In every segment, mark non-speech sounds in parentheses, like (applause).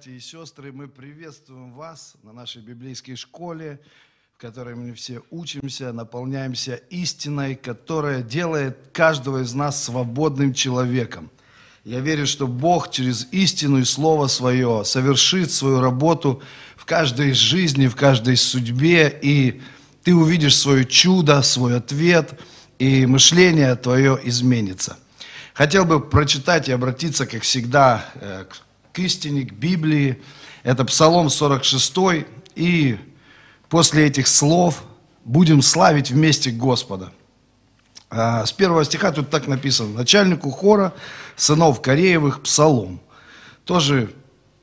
братья и сестры, мы приветствуем вас на нашей библейской школе, в которой мы все учимся, наполняемся истиной, которая делает каждого из нас свободным человеком. Я верю, что Бог через истину и Слово Свое совершит свою работу в каждой жизни, в каждой судьбе, и ты увидишь свое чудо, свой ответ, и мышление твое изменится. Хотел бы прочитать и обратиться, как всегда, э, к к истине, к Библии. Это Псалом 46. И после этих слов будем славить вместе Господа. А, с первого стиха тут так написано. Начальнику хора сынов Кореевых Псалом. Тоже,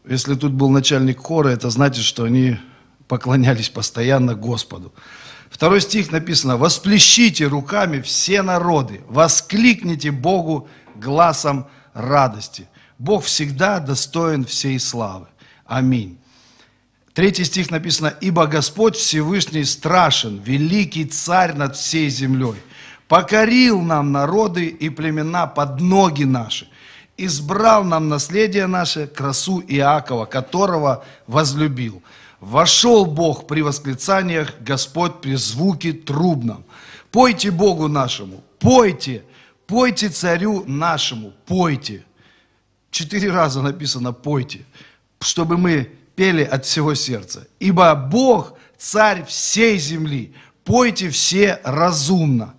если тут был начальник хора, это значит, что они поклонялись постоянно Господу. Второй стих написано, «Восплещите руками все народы, воскликните Богу гласом радости». Бог всегда достоин всей славы. Аминь. Третий стих написано, «Ибо Господь Всевышний страшен, великий царь над всей землей, покорил нам народы и племена под ноги наши, избрал нам наследие наше, красу Иакова, которого возлюбил. Вошел Бог при восклицаниях, Господь при звуке трубном. Пойте Богу нашему, пойте, пойте царю нашему, пойте». Четыре раза написано «пойте», чтобы мы пели от всего сердца. «Ибо Бог – царь всей земли, пойте все разумно».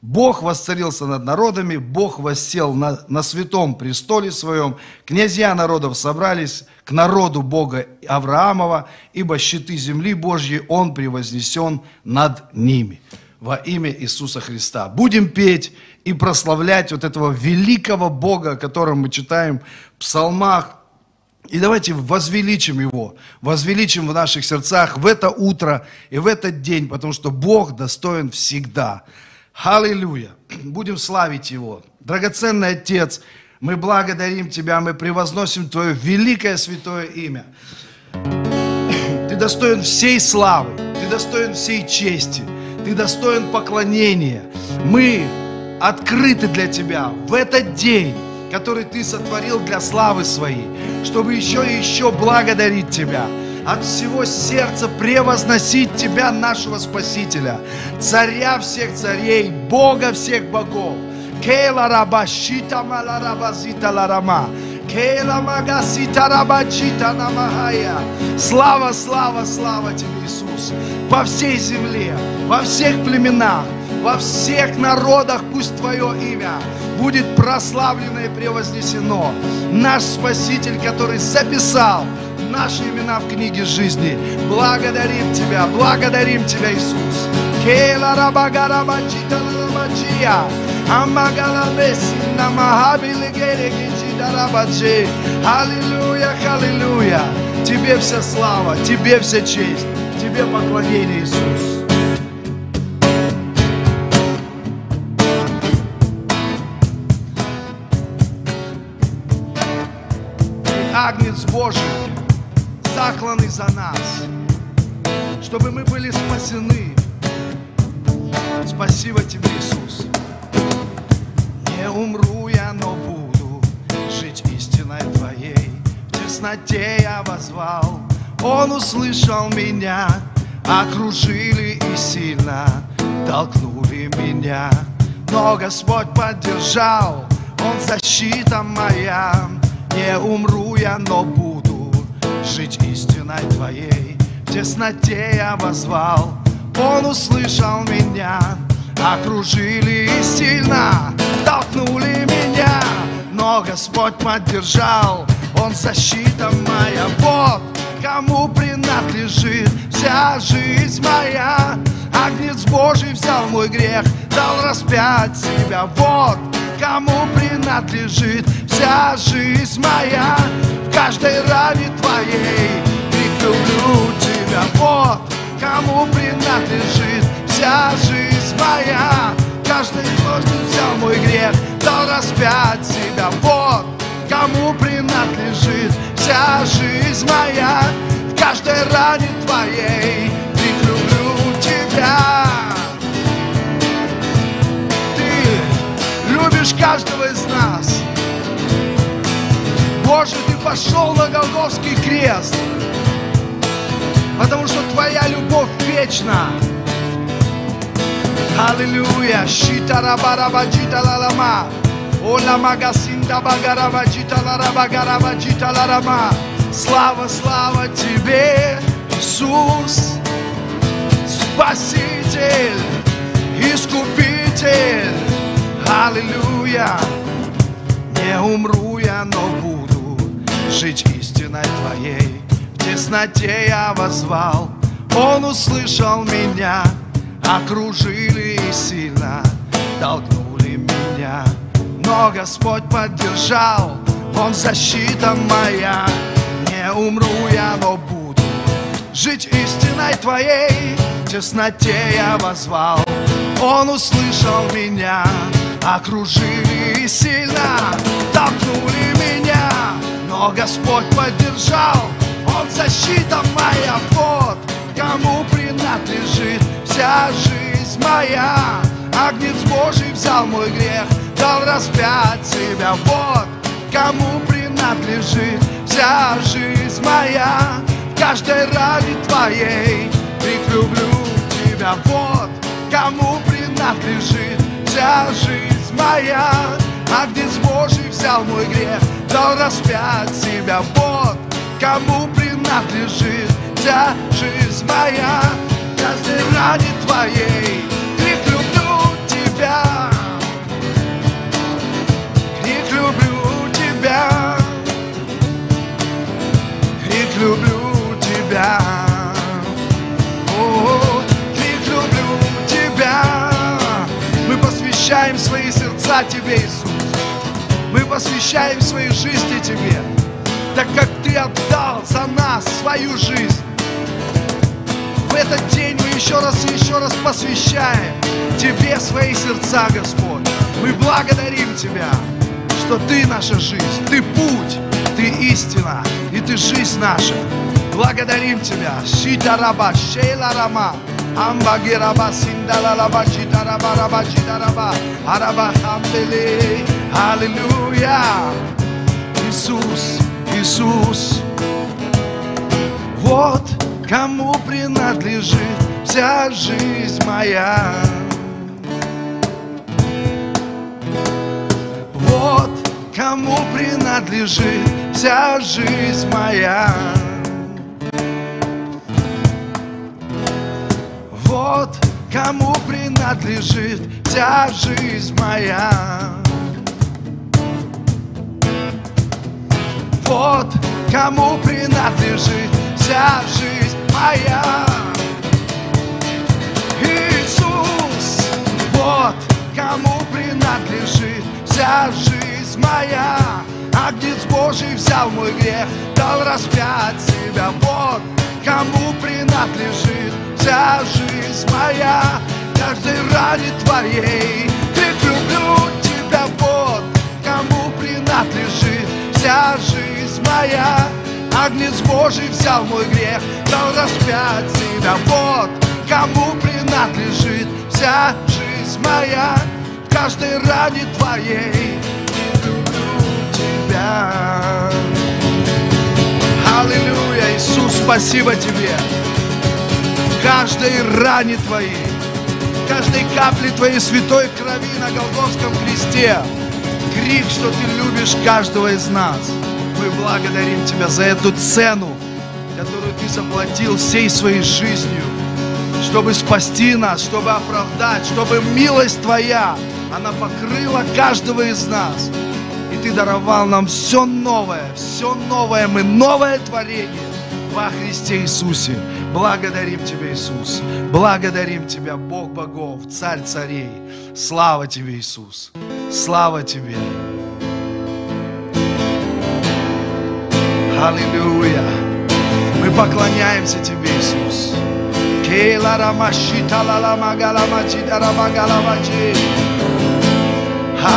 Бог восцарился над народами, Бог воссел на, на святом престоле своем, князья народов собрались к народу Бога Авраамова, ибо щиты земли Божьей Он превознесен над ними. Во имя Иисуса Христа. Будем петь и прославлять вот этого великого Бога, о котором мы читаем в псалмах. И давайте возвеличим Его, возвеличим в наших сердцах в это утро и в этот день, потому что Бог достоин всегда. Аллилуйя! Будем славить Его. Драгоценный Отец, мы благодарим Тебя, мы превозносим Твое великое святое имя. Ты достоин всей славы, Ты достоин всей чести, Ты достоин поклонения. Мы открыты для тебя в этот день, который ты сотворил для славы своей, чтобы еще и еще благодарить тебя, от всего сердца превозносить тебя, нашего Спасителя, Царя всех царей, Бога всех богов. Кейла раба шита малараба зита ларама. кейла мага сита раба чита намахая. Слава, слава, слава тебе, Иисус, по всей земле, во всех племенах, во всех народах пусть Твое имя будет прославлено и превознесено. Наш Спаситель, который записал наши имена в книге жизни. Благодарим Тебя, благодарим Тебя, Иисус. Аллилуйя, аллилуйя. Тебе вся слава, Тебе вся честь, Тебе поклонение, Иисус. Агнец Божий, закланный за нас, чтобы мы были спасены. Спасибо тебе, Иисус. Не умру я, но буду жить истиной Твоей. В тесноте я возвал, Он услышал меня, окружили и сильно толкнули меня. Но Господь поддержал, Он защита моя. Не умру я, но буду жить истиной твоей. В тесноте я возвал, он услышал меня. Окружили и сильно толкнули меня, но Господь поддержал, Он защита моя. Вот кому принадлежит вся жизнь моя. Агнец Божий взял мой грех, дал распять себя. Вот кому принадлежит вся жизнь моя В каждой ране твоей Ведь люблю тебя Вот кому принадлежит вся жизнь моя Каждый ложный взял мой грех Дал распять себя Вот кому принадлежит вся жизнь моя В каждой ране твоей Ведь люблю тебя любишь каждого из нас. Боже, Ты пошел на Голговский крест, потому что Твоя любовь вечна. Аллилуйя. Шита рабараба джита лалама. Ола магасинда багараба джита лараба гараба джита рама. Слава, слава Тебе, Иисус, Спаситель, Искупитель. Аллилуйя, не умру я, но буду жить истиной Твоей. В тесноте я возвал, Он услышал меня, окружили и сильно толкнули меня. Но Господь поддержал, Он защита моя. Не умру я, но буду жить истиной Твоей. В тесноте я возвал, Он услышал меня окружили и сильно, толкнули меня, но Господь поддержал, Он защита моя, вот кому принадлежит вся жизнь моя. Агнец Божий взял мой грех, дал распять себя, вот кому принадлежит вся жизнь моя. В каждой ране твоей прикреплю тебя, вот кому принадлежит вся жизнь моя, Агнец Божий взял мой грех, дал распят себя, вот кому принадлежит вся жизнь моя, каждой ране твоей, крик люблю тебя, крик люблю тебя, крик люблю тебя. посвящаем свои сердца Тебе, Иисус. Мы посвящаем свои жизни Тебе, так как Ты отдал за нас свою жизнь. В этот день мы еще раз и еще раз посвящаем Тебе свои сердца, Господь. Мы благодарим Тебя, что Ты наша жизнь, Ты путь, Ты истина и Ты жизнь наша. Благодарим Тебя. Шитараба, Шейла Рама. Ambageraba Sindalaba Chitaraba Raba Chitaraba Araba Hambele. Аллилуйя. Иисус, Иисус. Вот кому принадлежит вся жизнь моя. Вот кому принадлежит вся жизнь моя. вот кому принадлежит вся жизнь моя. Вот кому принадлежит вся жизнь моя. Иисус, вот кому принадлежит вся жизнь моя. Агнец Божий взял мой грех, дал распять себя. Вот кому принадлежит вся жизнь моя, каждый ради твоей. Ведь люблю тебя, вот кому принадлежит вся жизнь моя. Агнец Божий взял мой грех, дал распять тебя, вот кому принадлежит вся жизнь моя. Каждый ради твоей Аллилуйя, Иисус, спасибо тебе каждой ране Твоей, каждой капли Твоей святой крови на Голгофском кресте. Крик, что Ты любишь каждого из нас. Мы благодарим Тебя за эту цену, которую Ты заплатил всей своей жизнью, чтобы спасти нас, чтобы оправдать, чтобы милость Твоя, она покрыла каждого из нас. И Ты даровал нам все новое, все новое, мы новое творение во Христе Иисусе. Благодарим Тебя, Иисус. Благодарим Тебя, Бог богов, Царь царей. Слава Тебе, Иисус. Слава Тебе. Аллилуйя. Мы поклоняемся Тебе, Иисус.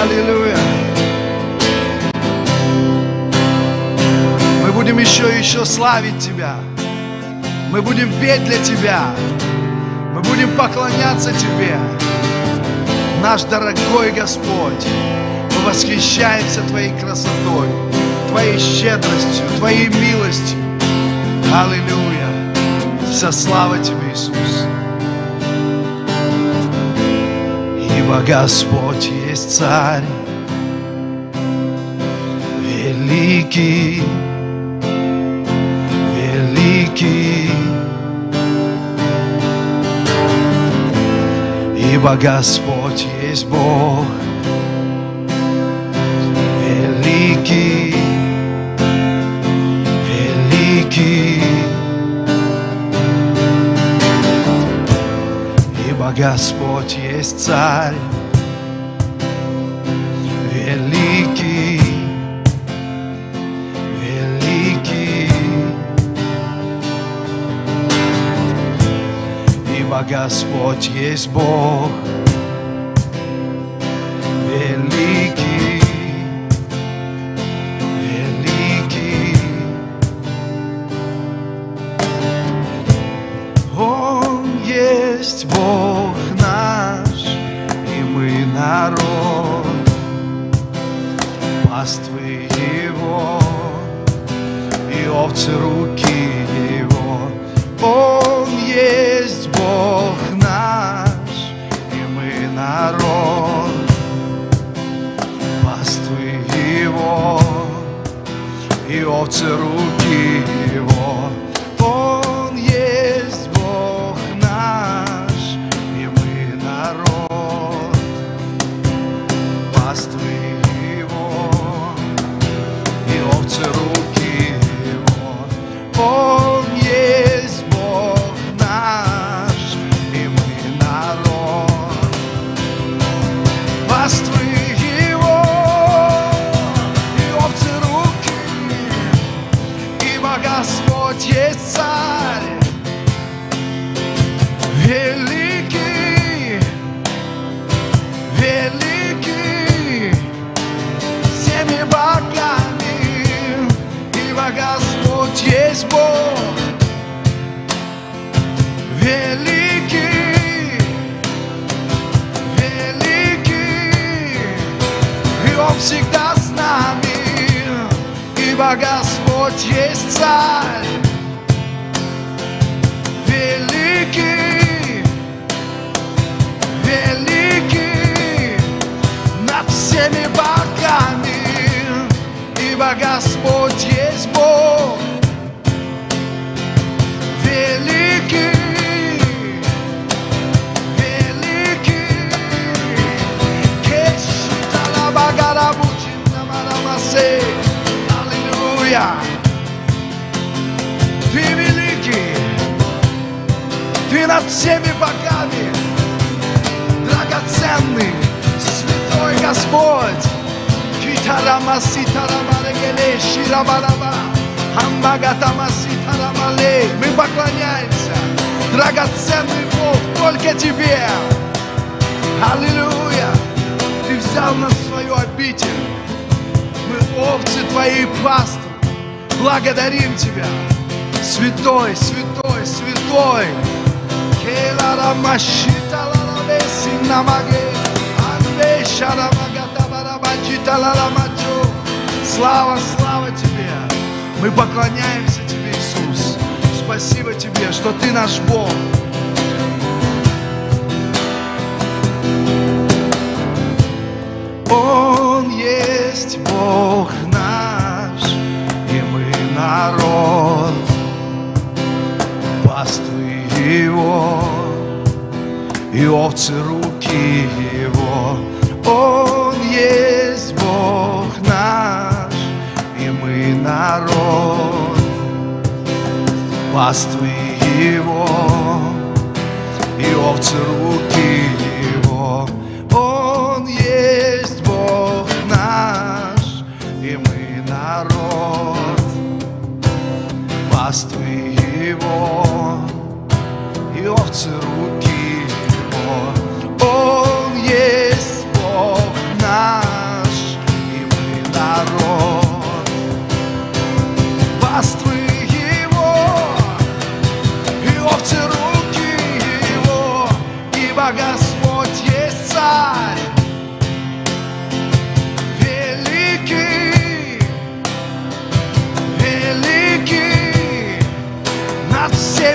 Аллилуйя. Мы будем еще и еще славить Тебя. Мы будем петь для Тебя. Мы будем поклоняться Тебе. Наш дорогой Господь, мы восхищаемся Твоей красотой, Твоей щедростью, Твоей милостью. Аллилуйя! Вся слава Тебе, Иисус! Ибо Господь есть Царь, великий, велики. Ибо Господь есть Бог великий, великий. Ибо Господь есть Царь. Господь есть Бог. странны, Святой Господь. Мы поклоняемся, драгоценный Бог, только Тебе. Аллилуйя! Ты взял нас в свою обитель. Мы овцы Твои пасты. Благодарим Тебя. Святой, святой, святой. Келара машита ларабеси намаге. Слава, слава Тебе! Мы поклоняемся Тебе, Иисус. Спасибо Тебе, что Ты наш Бог. Он есть Бог наш, и мы народ, пасты Его и овцы руки Его. Он есть Бог наш, и мы народ, паствы Его и овцы руки Его. Он есть Бог наш, и мы народ, паствы Его и овцы руки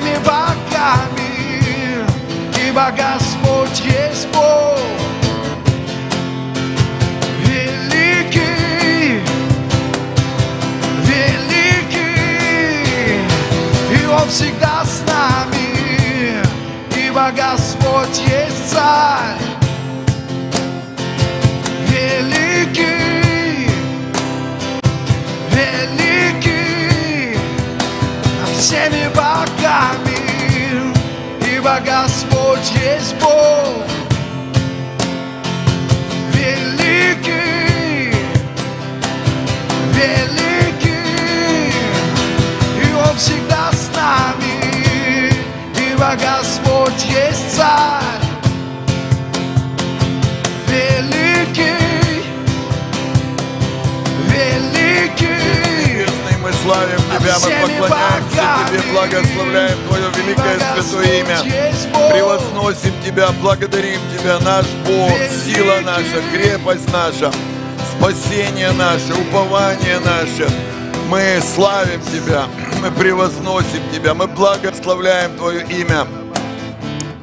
всеми богами, ибо Господь есть Бог. Великий, великий, и Он всегда с нами, ибо Господь есть Царь. всеми богами, ибо Господь есть Бог. Великий, великий, и Он всегда с нами, ибо Господь есть Царь. Великий, великий, славим Тебя, мы поклоняемся Тебе, благословляем Твое великое святое имя. Превосносим Тебя, благодарим Тебя, наш Бог, сила наша, крепость наша, спасение наше, упование наше. Мы славим Тебя, мы превозносим Тебя, мы благословляем Твое имя.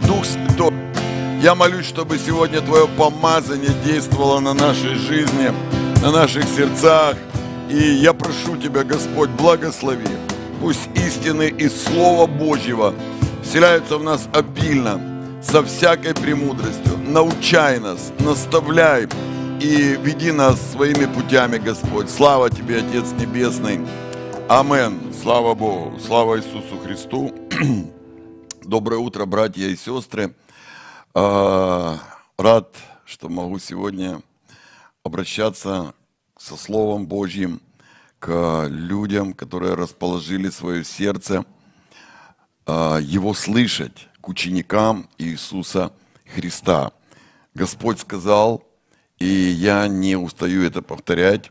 Дух Святой, я молюсь, чтобы сегодня Твое помазание действовало на нашей жизни, на наших сердцах, и я прошу Тебя, Господь, благослови. Пусть истины и Слова Божьего вселяются в нас обильно, со всякой премудростью. Научай нас, наставляй и веди нас своими путями, Господь. Слава Тебе, Отец Небесный. Амен. Слава Богу. Слава Иисусу Христу. (clears throat) Доброе утро, братья и сестры. А, рад, что могу сегодня обращаться со Словом Божьим, к людям, которые расположили свое сердце, а, его слышать, к ученикам Иисуса Христа. Господь сказал, и я не устаю это повторять,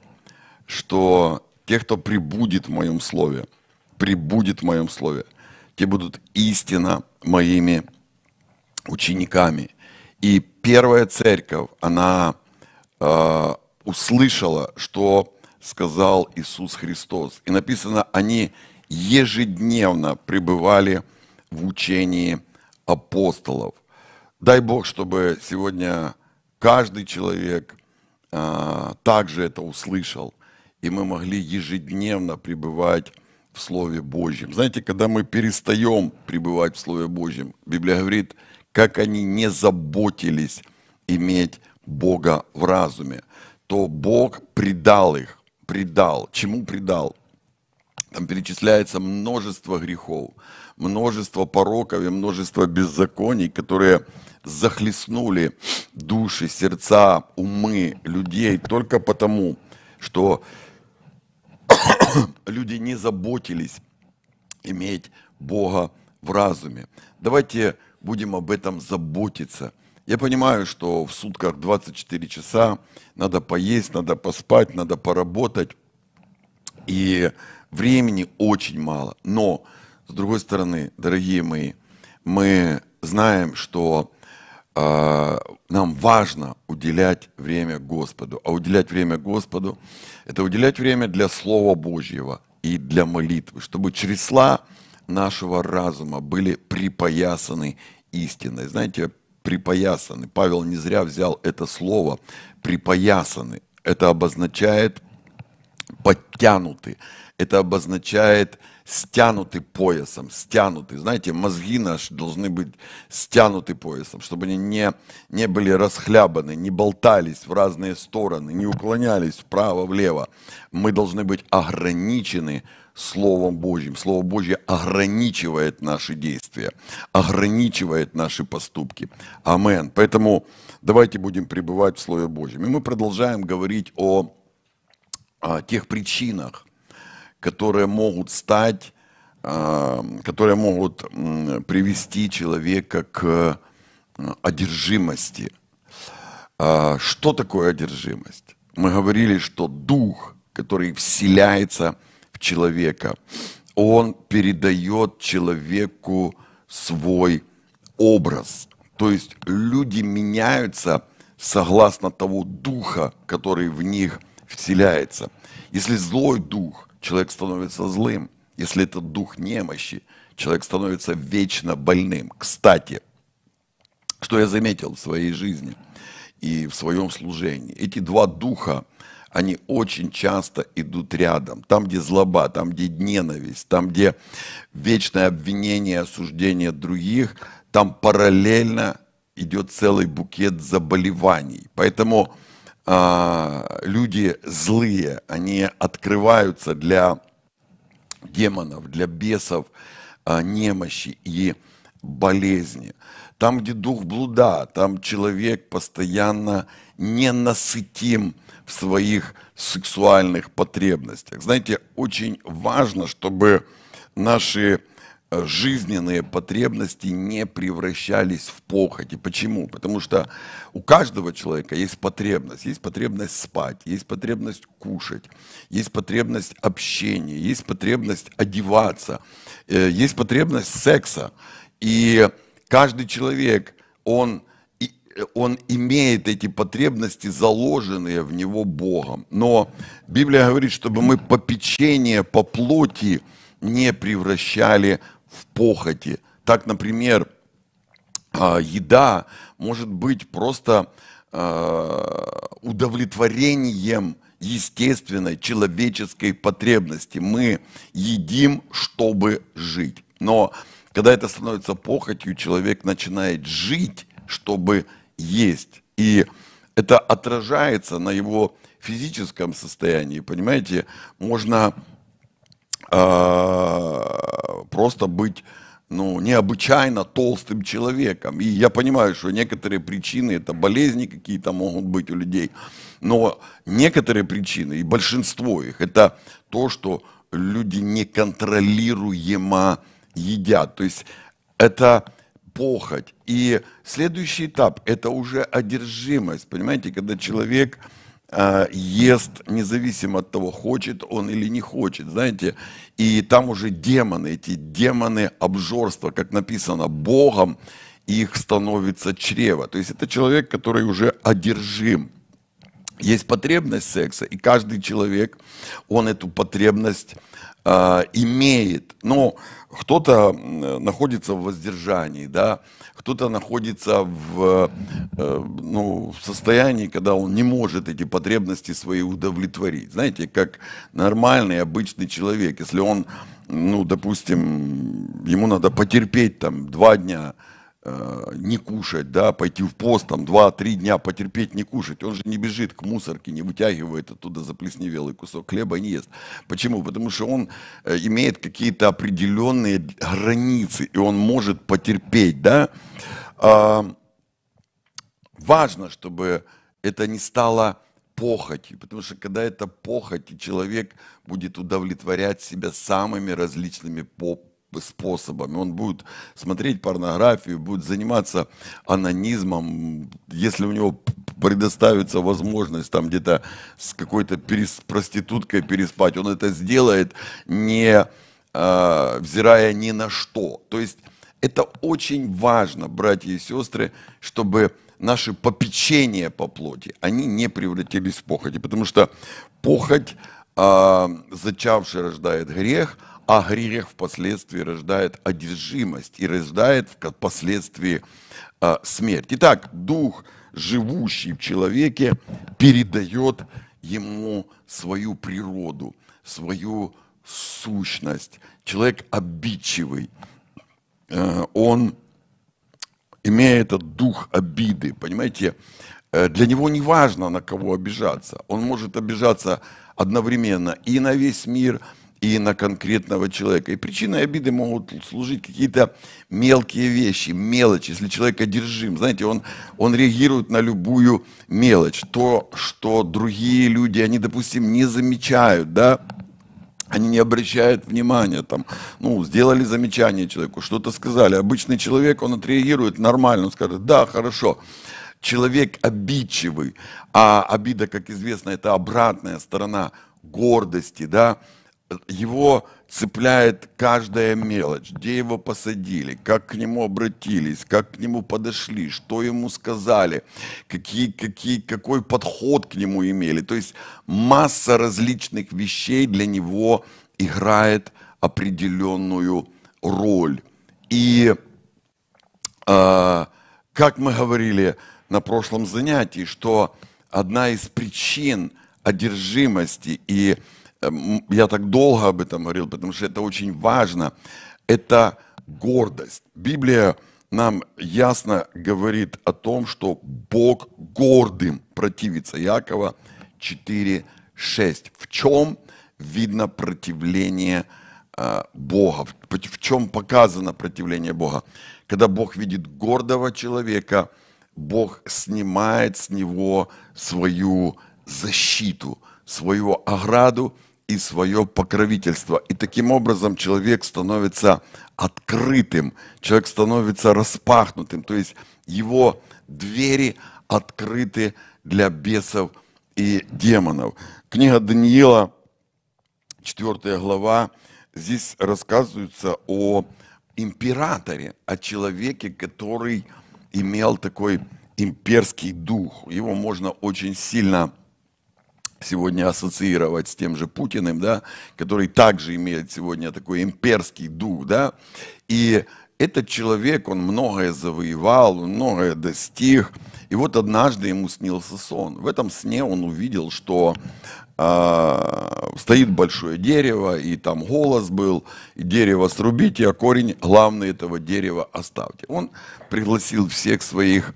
что те, кто прибудет в моем слове, прибудет в моем слове, те будут истинно моими учениками. И первая церковь, она а, услышала, что сказал Иисус Христос. И написано, они ежедневно пребывали в учении апостолов. Дай Бог, чтобы сегодня каждый человек а, также это услышал, и мы могли ежедневно пребывать в Слове Божьем. Знаете, когда мы перестаем пребывать в Слове Божьем, Библия говорит, как они не заботились иметь Бога в разуме то Бог предал их. Предал. Чему предал? Там перечисляется множество грехов, множество пороков и множество беззаконий, которые захлестнули души, сердца, умы людей только потому, что (coughs) люди не заботились иметь Бога в разуме. Давайте будем об этом заботиться – я понимаю, что в сутках 24 часа надо поесть, надо поспать, надо поработать, и времени очень мало. Но, с другой стороны, дорогие мои, мы знаем, что э, нам важно уделять время Господу. А уделять время Господу – это уделять время для Слова Божьего и для молитвы, чтобы чресла нашего разума были припоясаны истиной. Знаете, припоясаны. Павел не зря взял это слово припоясаны. Это обозначает подтянуты. Это обозначает стянуты поясом, стянуты. Знаете, мозги наши должны быть стянуты поясом, чтобы они не, не были расхлябаны, не болтались в разные стороны, не уклонялись вправо-влево. Мы должны быть ограничены Словом Божьим. Слово Божье ограничивает наши действия, ограничивает наши поступки. Амен. Поэтому давайте будем пребывать в Слове Божьем. И мы продолжаем говорить о, о тех причинах, которые могут стать, а, которые могут привести человека к э, одержимости. А, что такое одержимость? Мы говорили, что дух, который вселяется в человека. Он передает человеку свой образ. То есть люди меняются согласно того духа, который в них вселяется. Если злой дух, человек становится злым. Если это дух немощи, человек становится вечно больным. Кстати, что я заметил в своей жизни и в своем служении, эти два духа, они очень часто идут рядом. Там, где злоба, там, где ненависть, там, где вечное обвинение, осуждение других, там параллельно идет целый букет заболеваний. Поэтому э, люди злые, они открываются для демонов, для бесов, э, немощи и болезни. Там, где дух блуда, там человек постоянно ненасытим в своих сексуальных потребностях. Знаете, очень важно, чтобы наши э, жизненные потребности не превращались в похоти. Почему? Потому что у каждого человека есть потребность. Есть потребность спать, есть потребность кушать, есть потребность общения, есть потребность одеваться, э, есть потребность секса. И каждый человек, он он имеет эти потребности, заложенные в него Богом. Но Библия говорит, чтобы мы попечение по плоти не превращали в похоти. Так, например, а, еда может быть просто а, удовлетворением естественной человеческой потребности. Мы едим, чтобы жить. Но когда это становится похотью, человек начинает жить, чтобы жить есть. И это отражается на его физическом состоянии, понимаете? Можно а, просто быть ну, необычайно толстым человеком. И я понимаю, что некоторые причины, это болезни какие-то могут быть у людей, но некоторые причины, и большинство их, это то, что люди неконтролируемо едят. То есть это похоть. И следующий этап – это уже одержимость. Понимаете, когда человек а, ест независимо от того, хочет он или не хочет, знаете, и там уже демоны, эти демоны обжорства, как написано, Богом их становится чрево. То есть это человек, который уже одержим. Есть потребность секса, и каждый человек, он эту потребность э, имеет, но ну, кто-то находится в воздержании, да, кто-то находится в, э, ну, в состоянии, когда он не может эти потребности свои удовлетворить. Знаете, как нормальный, обычный человек, если он, ну, допустим, ему надо потерпеть там два дня, Э, не кушать, да, пойти в пост, там, 2-3 дня потерпеть, не кушать. Он же не бежит к мусорке, не вытягивает оттуда заплесневелый кусок хлеба, не ест. Почему? Потому что он э, имеет какие-то определенные границы, и он может потерпеть, да. А, важно, чтобы это не стало похотью, потому что когда это похоть, человек будет удовлетворять себя самыми различными способами. Он будет смотреть порнографию, будет заниматься анонизмом, если у него предоставится возможность там где-то с какой-то перес, проституткой переспать, он это сделает, не э, взирая ни на что. То есть это очень важно, братья и сестры, чтобы наши попечения по плоти, они не превратились в похоти, потому что похоть, э, а, зачавший рождает грех – а грех впоследствии рождает одержимость и рождает впоследствии э, смерть. Итак, дух, живущий в человеке, передает ему свою природу, свою сущность. Человек обидчивый, э, он имея этот дух обиды, понимаете, э, для него не важно, на кого обижаться. Он может обижаться одновременно и на весь мир, и на конкретного человека. И причиной обиды могут служить какие-то мелкие вещи, мелочи. Если человек одержим, знаете, он, он реагирует на любую мелочь. То, что другие люди, они, допустим, не замечают, да, они не обращают внимания, там, ну, сделали замечание человеку, что-то сказали. Обычный человек, он отреагирует нормально, он скажет, да, хорошо человек обидчивый, а обида, как известно, это обратная сторона гордости, да, его цепляет каждая мелочь, где его посадили, как к нему обратились, как к нему подошли, что ему сказали, какие, какие, какой подход к нему имели. То есть масса различных вещей для него играет определенную роль. И э, как мы говорили на прошлом занятии, что одна из причин одержимости и Эм, я так долго об этом говорил, потому что это очень важно, это гордость. Библия нам ясно говорит о том, что Бог гордым противится. Якова 4:6. В чем видно противление а, Бога? В чем показано противление Бога? Когда Бог видит гордого человека, Бог снимает с него свою защиту, свою ограду – и свое покровительство. И таким образом человек становится открытым, человек становится распахнутым, то есть его двери открыты для бесов и демонов. Книга Даниила, 4 глава, здесь рассказывается о императоре, о человеке, который имел такой имперский дух. Его можно очень сильно сегодня ассоциировать с тем же Путиным, да, который также имеет сегодня такой имперский дух, да, и этот человек, он многое завоевал, он многое достиг, и вот однажды ему снился сон. В этом сне он увидел, что э, стоит большое дерево, и там голос был, и дерево срубите, а корень главный этого дерева оставьте. Он пригласил всех своих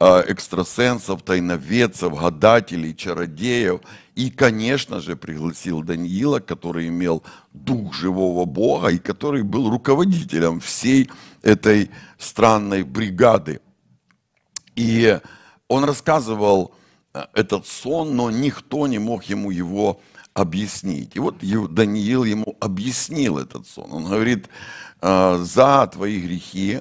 Э, экстрасенсов, тайноведцев, гадателей, чародеев. И, конечно же, пригласил Даниила, который имел дух живого Бога и который был руководителем всей этой странной бригады. И он рассказывал э, этот сон, но никто не мог ему его объяснить. И вот Даниил ему объяснил этот сон. Он говорит, «Э, за твои грехи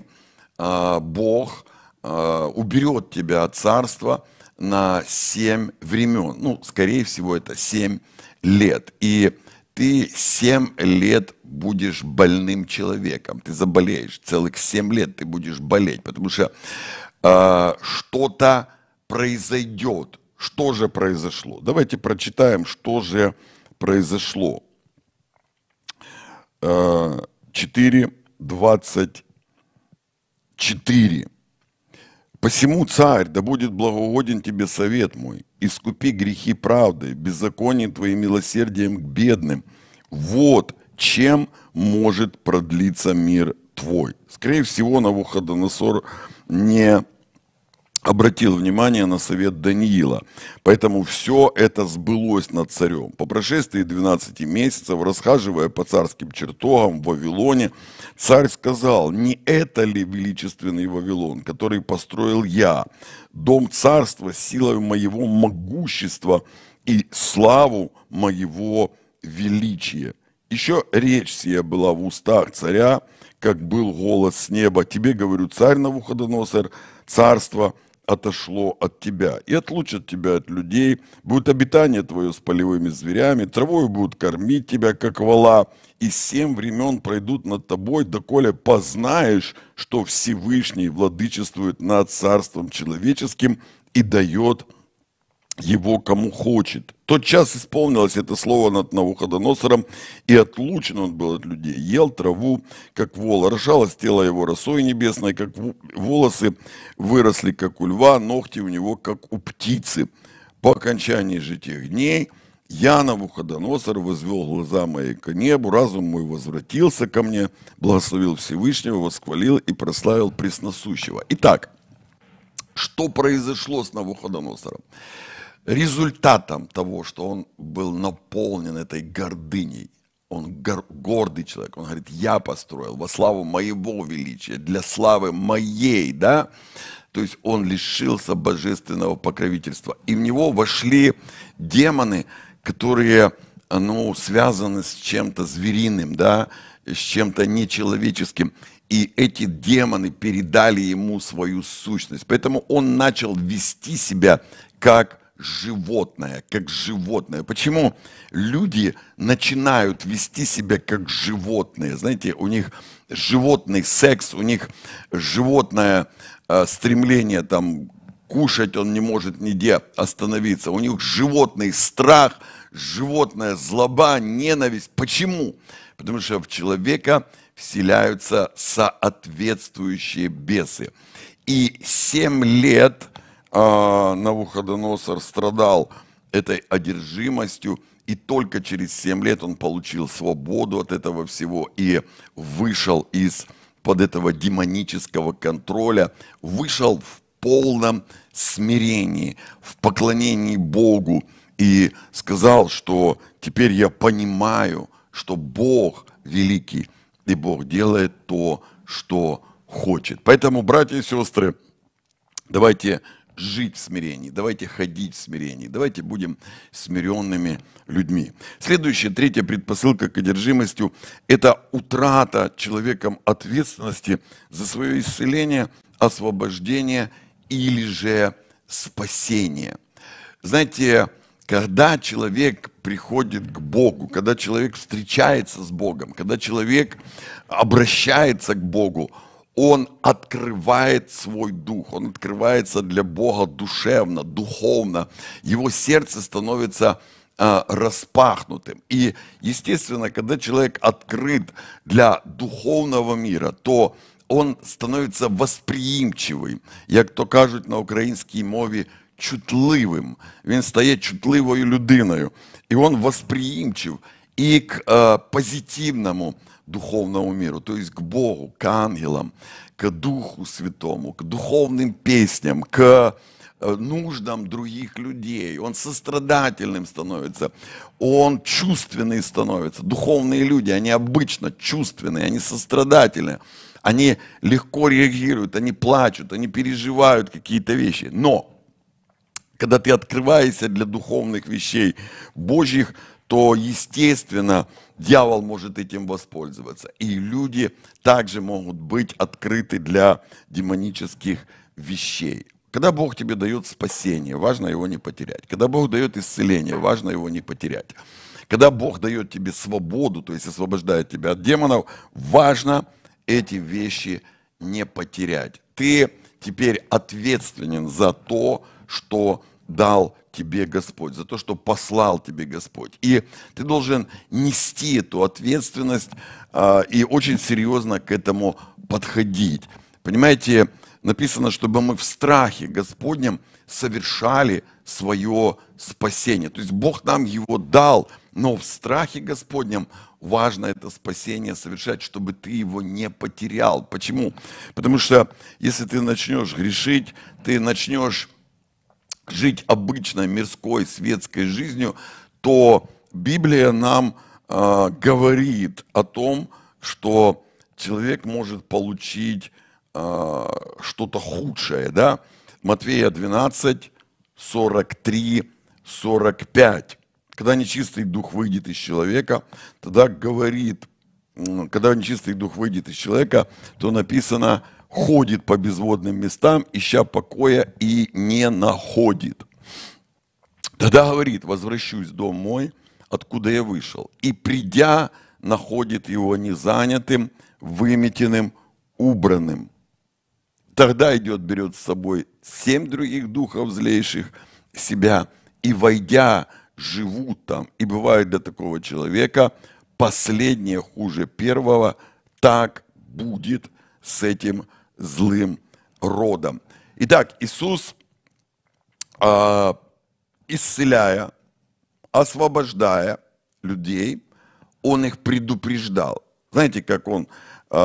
Бог – Э, уберет тебя от царства на семь времен. Ну, скорее всего, это семь лет. И ты семь лет будешь больным человеком. Ты заболеешь. Целых семь лет ты будешь болеть, потому что э, что-то произойдет. Что же произошло? Давайте прочитаем, что же произошло. 4, э, 24. Посему, царь, да будет благоугоден тебе совет мой, искупи грехи правды, беззаконие твоим милосердием к бедным. Вот чем может продлиться мир твой. Скорее всего, Навуходоносор не обратил внимание на совет Даниила. Поэтому все это сбылось над царем. По прошествии 12 месяцев, расхаживая по царским чертогам в Вавилоне, Царь сказал, не это ли величественный Вавилон, который построил я, дом царства силой моего могущества и славу моего величия. Еще речь сия была в устах царя, как был голос с неба. Тебе, говорю, царь Навуходоносор, царство отошло от тебя, и отлучат тебя от людей, будет обитание твое с полевыми зверями, травою будут кормить тебя, как вала, и семь времен пройдут над тобой, доколе познаешь, что Всевышний владычествует над царством человеческим и дает его кому хочет. Тот час исполнилось это слово над Навуходоносором, и отлучен он был от людей. Ел траву, как вол, орошалось тело его росой небесной, как волосы выросли, как у льва, ногти у него, как у птицы. По окончании же тех дней я, Навуходоносор, возвел глаза мои к небу, разум мой возвратился ко мне, благословил Всевышнего, восхвалил и прославил Пресносущего. Итак, что произошло с Навуходоносором? результатом того, что он был наполнен этой гордыней, он гор, гордый человек, он говорит, я построил во славу моего величия, для славы моей, да, то есть он лишился божественного покровительства. И в него вошли демоны, которые, ну, связаны с чем-то звериным, да, с чем-то нечеловеческим. И эти демоны передали ему свою сущность. Поэтому он начал вести себя как животное, как животное. Почему люди начинают вести себя как животные? Знаете, у них животный секс, у них животное э, стремление там кушать он не может нигде остановиться. У них животный страх, животная злоба, ненависть. Почему? Потому что в человека вселяются соответствующие бесы. И семь лет – а, Навуходоносор страдал этой одержимостью, и только через 7 лет он получил свободу от этого всего и вышел из под этого демонического контроля, вышел в полном смирении, в поклонении Богу и сказал, что теперь я понимаю, что Бог великий, и Бог делает то, что хочет. Поэтому, братья и сестры, давайте жить в смирении, давайте ходить в смирении, давайте будем смиренными людьми. Следующая, третья предпосылка к одержимостью – это утрата человеком ответственности за свое исцеление, освобождение или же спасение. Знаете, когда человек приходит к Богу, когда человек встречается с Богом, когда человек обращается к Богу – он открывает свой дух, он открывается для Бога душевно, духовно, его сердце становится а, распахнутым. И, естественно, когда человек открыт для духовного мира, то он становится восприимчивым, як то кажуть на українській мові, чутливим. Він стає чутливою людиною, и он восприимчив и к е, а, позитивному духовному миру, то есть к Богу, к ангелам, к Духу Святому, к духовным песням, к э, нуждам других людей. Он сострадательным становится, он чувственный становится. Духовные люди, они обычно чувственные, они сострадательные, они легко реагируют, они плачут, они переживают какие-то вещи. Но когда ты открываешься для духовных вещей Божьих, то, естественно, дьявол может этим воспользоваться. И люди также могут быть открыты для демонических вещей. Когда Бог тебе дает спасение, важно его не потерять. Когда Бог дает исцеление, важно его не потерять. Когда Бог дает тебе свободу, то есть освобождает тебя от демонов, важно эти вещи не потерять. Ты теперь ответственен за то, что дал тебе Господь, за то, что послал тебе Господь. И ты должен нести эту ответственность э, и очень серьезно к этому подходить. Понимаете, написано, чтобы мы в страхе Господнем совершали свое спасение. То есть Бог нам его дал, но в страхе Господнем важно это спасение совершать, чтобы ты его не потерял. Почему? Потому что если ты начнешь грешить, ты начнешь жить обычной мирской светской жизнью, то Библия нам э, говорит о том, что человек может получить э, что-то худшее. Да? Матвея 12, 43, 45. Когда нечистый дух выйдет из человека, тогда говорит, когда нечистый дух выйдет из человека, то написано, ходит по безводным местам, ища покоя и не находит. Тогда говорит, возвращусь в дом мой, откуда я вышел. И придя, находит его незанятым, выметенным, убранным. Тогда идет, берет с собой семь других духов злейших себя, и войдя, живут там. И бывает для такого человека последнее хуже первого, так будет с этим человеком злым родом. Итак, Иисус, э, исцеляя, освобождая людей, он их предупреждал. Знаете, как он э,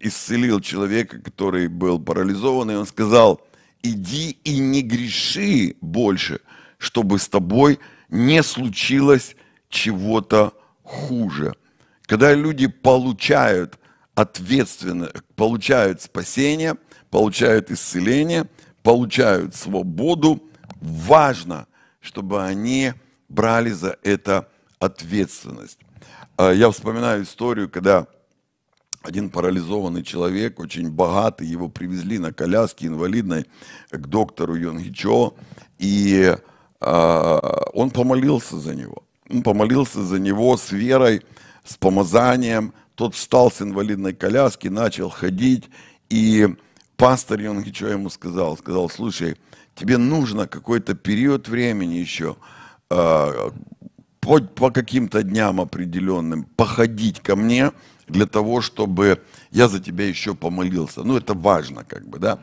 исцелил человека, который был парализован, и он сказал, иди и не греши больше, чтобы с тобой не случилось чего-то хуже. Когда люди получают ответственно получают спасение, получают исцеление, получают свободу. Важно, чтобы они брали за это ответственность. А, я вспоминаю историю, когда один парализованный человек, очень богатый, его привезли на коляске инвалидной к доктору Йонги Чо, и э, он помолился за него. Он помолился за него с верой, с помазанием, тот встал с инвалидной коляски, начал ходить, и пастор Йонги Чо ему сказал, сказал, слушай, тебе нужно какой-то период времени еще, а, по, по каким-то дням определенным, походить ко мне, для того, чтобы я за тебя еще помолился. Ну, это важно, как бы, да.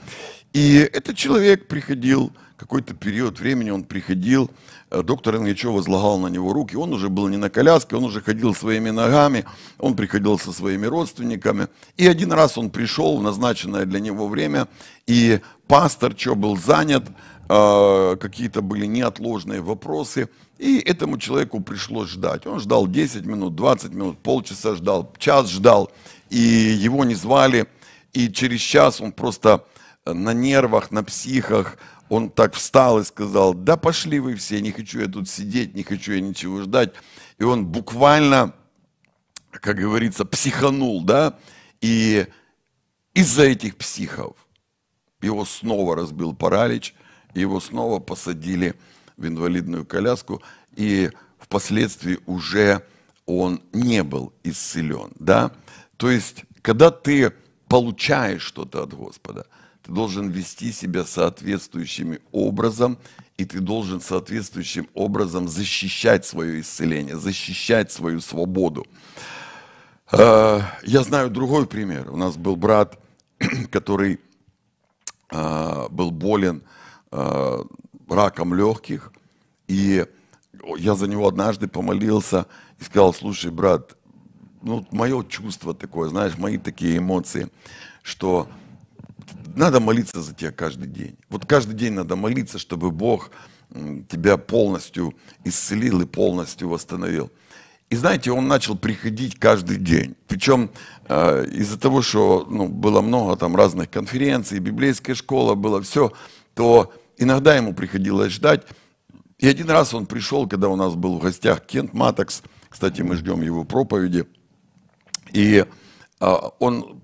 И этот человек приходил, какой-то период времени он приходил, Э, доктор Ангичев возлагал на него руки. Он уже был не на коляске, он уже ходил своими ногами, он приходил со своими родственниками. И один раз он пришел в назначенное для него время, и пастор, что был занят, э, какие-то были неотложные вопросы, и этому человеку пришлось ждать. Он ждал 10 минут, 20 минут, полчаса ждал, час ждал, и его не звали, и через час он просто э, на нервах, на психах, он так встал и сказал, да пошли вы все, не хочу я тут сидеть, не хочу я ничего ждать. И он буквально, как говорится, психанул, да, и из-за этих психов его снова разбил паралич, его снова посадили в инвалидную коляску, и впоследствии уже он не был исцелен, да. То есть, когда ты получаешь что-то от Господа – ты должен вести себя соответствующим образом, и ты должен соответствующим образом защищать свое исцеление, защищать свою свободу. Э, я знаю другой пример. У нас был брат, (clears throat) который э, был болен э, раком легких, и я за него однажды помолился и сказал, слушай, брат, ну, мое чувство такое, знаешь, мои такие эмоции, что надо молиться за тебя каждый день. Вот каждый день надо молиться, чтобы Бог тебя полностью исцелил и полностью восстановил. И знаете, он начал приходить каждый день. Причем э, из-за того, что ну, было много там разных конференций, библейская школа, было все, то иногда ему приходилось ждать. И один раз он пришел, когда у нас был в гостях Кент Матокс, кстати, мы ждем его проповеди, и э, он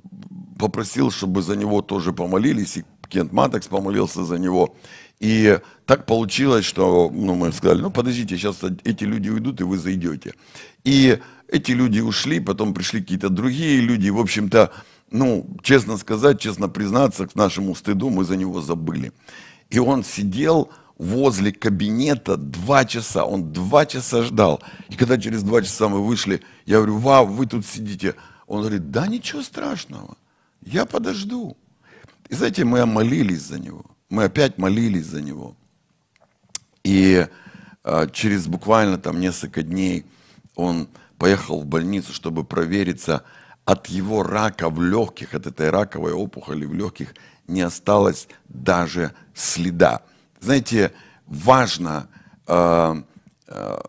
попросил, чтобы за него тоже помолились, и Кент Матекс помолился за него. И так получилось, что ну, мы сказали, ну подождите, сейчас эти люди уйдут, и вы зайдете. И эти люди ушли, потом пришли какие-то другие люди, в общем-то, ну, честно сказать, честно признаться, к нашему стыду мы за него забыли. И он сидел возле кабинета два часа, он два часа ждал. И когда через два часа мы вышли, я говорю, вау, вы тут сидите. Он говорит, да ничего страшного. Я подожду. И знаете, мы молились за него. Мы опять молились за него. И а, через буквально там несколько дней он поехал в больницу, чтобы провериться, от его рака в легких, от этой раковой опухоли в легких не осталось даже следа. Знаете, важно э, э,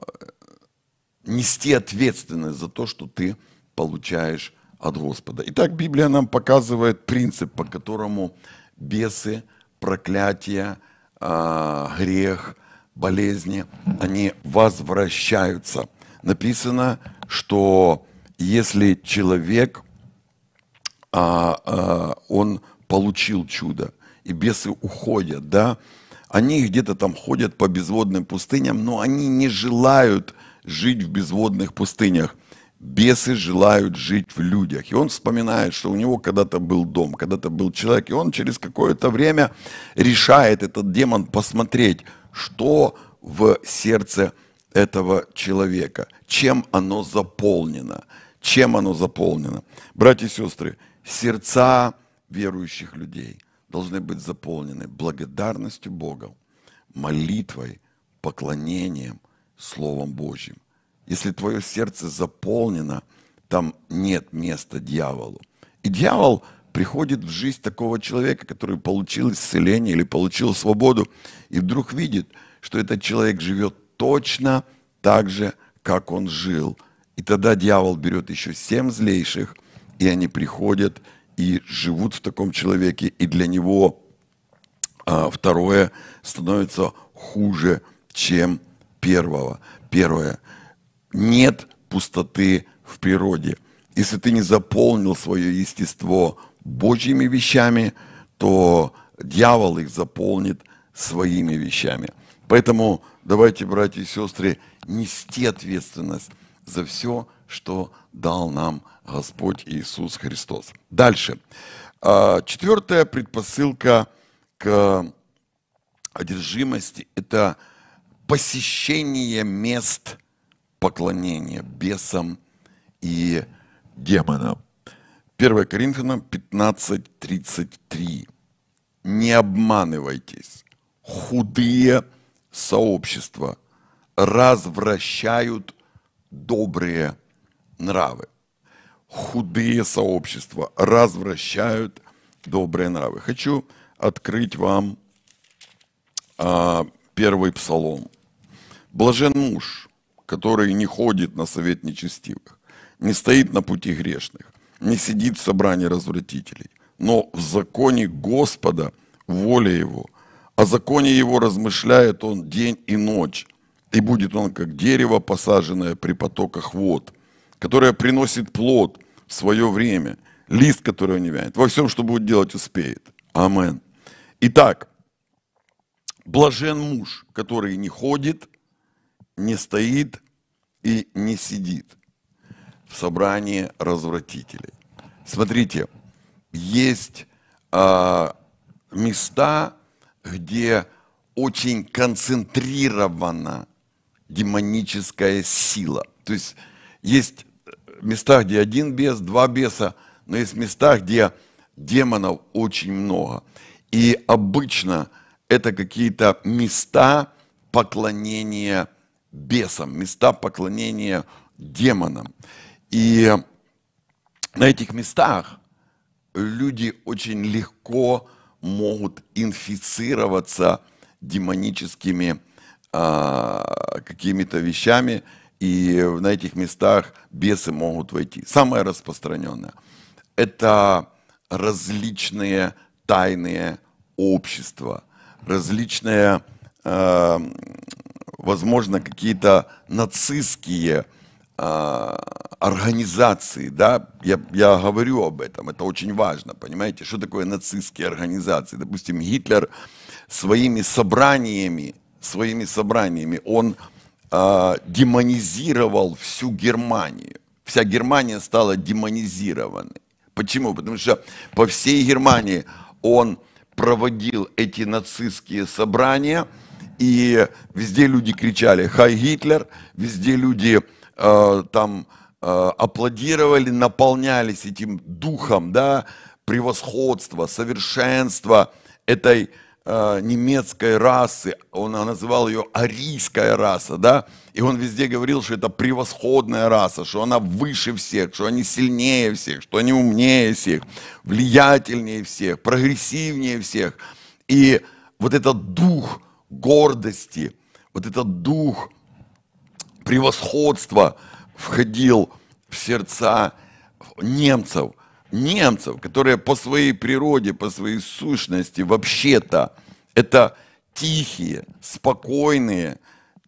нести ответственность за то, что ты получаешь от Господа. Итак, Библия нам показывает принцип, по которому бесы, проклятия, а, грех, болезни, они возвращаются. Написано, что если человек, а, а, он получил чудо, и бесы уходят, да, они где-то там ходят по безводным пустыням, но они не желают жить в безводных пустынях. Бесы желают жить в людях. И он вспоминает, что у него когда-то был дом, когда-то был человек. И он через какое-то время решает, этот демон, посмотреть, что в сердце этого человека, чем оно заполнено, чем оно заполнено. Братья и сестры, сердца верующих людей должны быть заполнены благодарностью Бога, молитвой, поклонением, Словом Божьим если твое сердце заполнено, там нет места дьяволу. И дьявол приходит в жизнь такого человека, который получил исцеление или получил свободу, и вдруг видит, что этот человек живет точно так же, как он жил. И тогда дьявол берет еще семь злейших, и они приходят и живут в таком человеке, и для него а, второе становится хуже, чем первого. Первое – нет пустоты в природе. Если ты не заполнил свое естество Божьими вещами, то дьявол их заполнит своими вещами. Поэтому давайте, братья и сестры, нести ответственность за все, что дал нам Господь Иисус Христос. Дальше. А, Четвертая предпосылка к одержимости – это посещение мест поклонение бесам и демонам. 1 Коринфянам 15.33. Не обманывайтесь. Худые сообщества развращают добрые нравы. Худые сообщества развращают добрые нравы. Хочу открыть вам а, первый псалом. Блажен муж – который не ходит на совет нечестивых, не стоит на пути грешных, не сидит в собрании развратителей, но в законе Господа воля его, о законе его размышляет он день и ночь, и будет он как дерево, посаженное при потоках вод, которое приносит плод в свое время, лист, который не вянет, во всем, что будет делать, успеет. Амен. Итак, блажен муж, который не ходит не стоит и не сидит в собрании развратителей. Смотрите, есть э, места, где очень концентрирована демоническая сила. То есть есть места, где один бес, два беса, но есть места, где демонов очень много. И обычно это какие-то места поклонения бесам, места поклонения демонам. И на этих местах люди очень легко могут инфицироваться демоническими а, какими-то вещами, и на этих местах бесы могут войти. Самое распространенное – это различные тайные общества, различные а, возможно, какие-то нацистские э, организации, да, я, я говорю об этом, это очень важно, понимаете, что такое нацистские организации? Допустим, Гитлер своими собраниями, своими собраниями, он э, демонизировал всю Германию, вся Германия стала демонизированной. Почему? Потому что по всей Германии он проводил эти нацистские собрания – и везде люди кричали «Хай Гитлер!», везде люди э, там э, аплодировали, наполнялись этим духом, да, превосходства, совершенства этой э, немецкой расы, он называл ее арийская раса, да, и он везде говорил, что это превосходная раса, что она выше всех, что они сильнее всех, что они умнее всех, влиятельнее всех, прогрессивнее всех. И вот этот дух гордости, вот этот дух превосходства входил в сердца немцев, немцев, которые по своей природе, по своей сущности вообще-то это тихие, спокойные,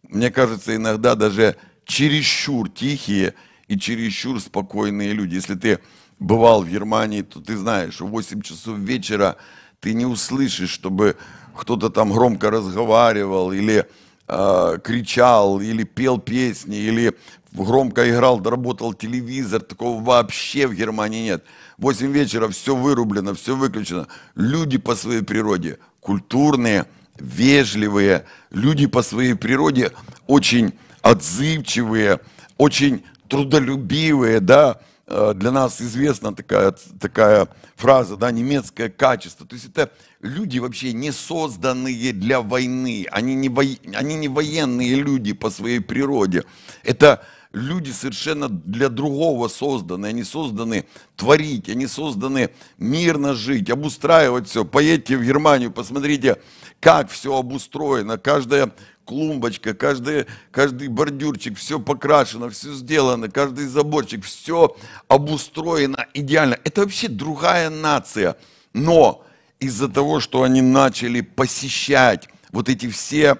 мне кажется, иногда даже чересчур тихие и чересчур спокойные люди. Если ты бывал в Германии, то ты знаешь, что в 8 часов вечера ты не услышишь, чтобы кто-то там громко разговаривал или э, кричал, или пел песни, или громко играл, доработал телевизор, такого вообще в Германии нет. Восемь вечера все вырублено, все выключено. Люди по своей природе культурные, вежливые, люди по своей природе очень отзывчивые, очень трудолюбивые, да, Э, для нас известна такая, такая фраза, да, немецкое качество. То есть это люди вообще не созданные для войны, они не, во, они не военные люди по своей природе. Это люди совершенно для другого созданы, они созданы творить, они созданы мирно жить, обустраивать все. Поедьте в Германию, посмотрите, как все обустроено. Каждая клумбочка, каждый, каждый бордюрчик, все покрашено, все сделано, каждый заборчик, все обустроено идеально. Это вообще другая нация. Но из-за того, что они начали посещать вот эти все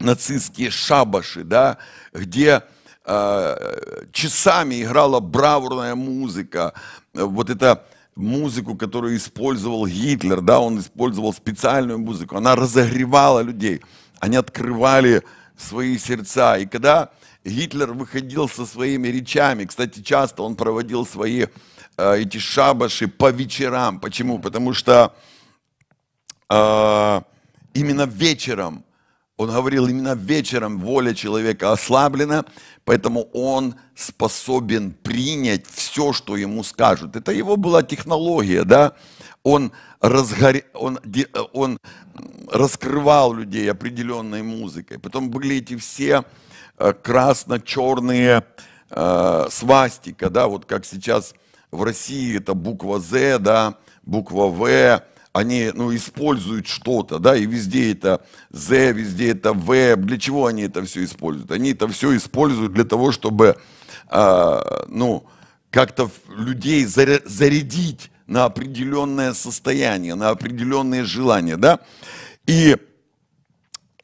нацистские шабаши, да, где э, часами играла бравурная музыка, вот эта музыку, которую использовал Гитлер, да, он использовал специальную музыку, она разогревала людей. Они открывали свои сердца. И когда Гитлер выходил со своими речами, кстати, часто он проводил свои э, эти шабаши по вечерам. Почему? Потому что э, именно вечером, он говорил, именно вечером воля человека ослаблена, поэтому он способен принять все, что ему скажут. Это его была технология, да? Он разгоря... он, э, он раскрывал людей определенной музыкой. Потом были эти все э, красно-черные э, свастика, да, вот как сейчас в России это буква З, да, буква В, они ну, используют что-то, да, и везде это З, везде это В. Для чего они это все используют? Они это все используют для того, чтобы, э, ну, как-то людей зарядить на определенное состояние, на определенные желания, да, и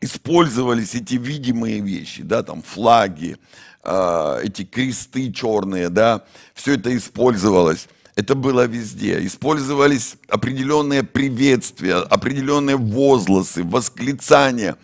использовались эти видимые вещи, да, там флаги, э, эти кресты черные, да, все это использовалось. Это было везде. Использовались определенные приветствия, определенные возгласы, восклицания.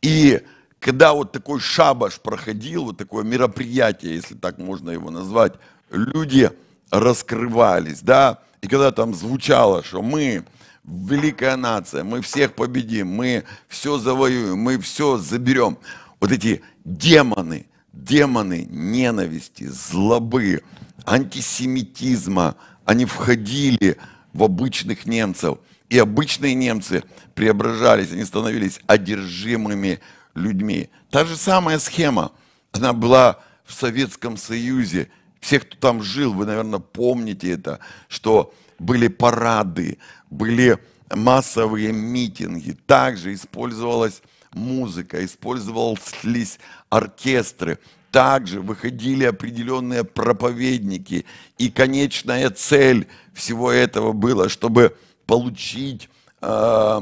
И когда вот такой шабаш проходил, вот такое мероприятие, если так можно его назвать, люди раскрывались, да, и когда там звучало, что мы великая нация, мы всех победим, мы все завоюем, мы все заберем. Вот эти демоны, демоны ненависти, злобы, антисемитизма, они входили в обычных немцев. И обычные немцы преображались, они становились одержимыми людьми. Та же самая схема, она была в Советском Союзе все, кто там жил, вы, наверное, помните это, что были парады, были массовые митинги, также использовалась музыка, использовались оркестры, также выходили определенные проповедники, и конечная цель всего этого была, чтобы получить э,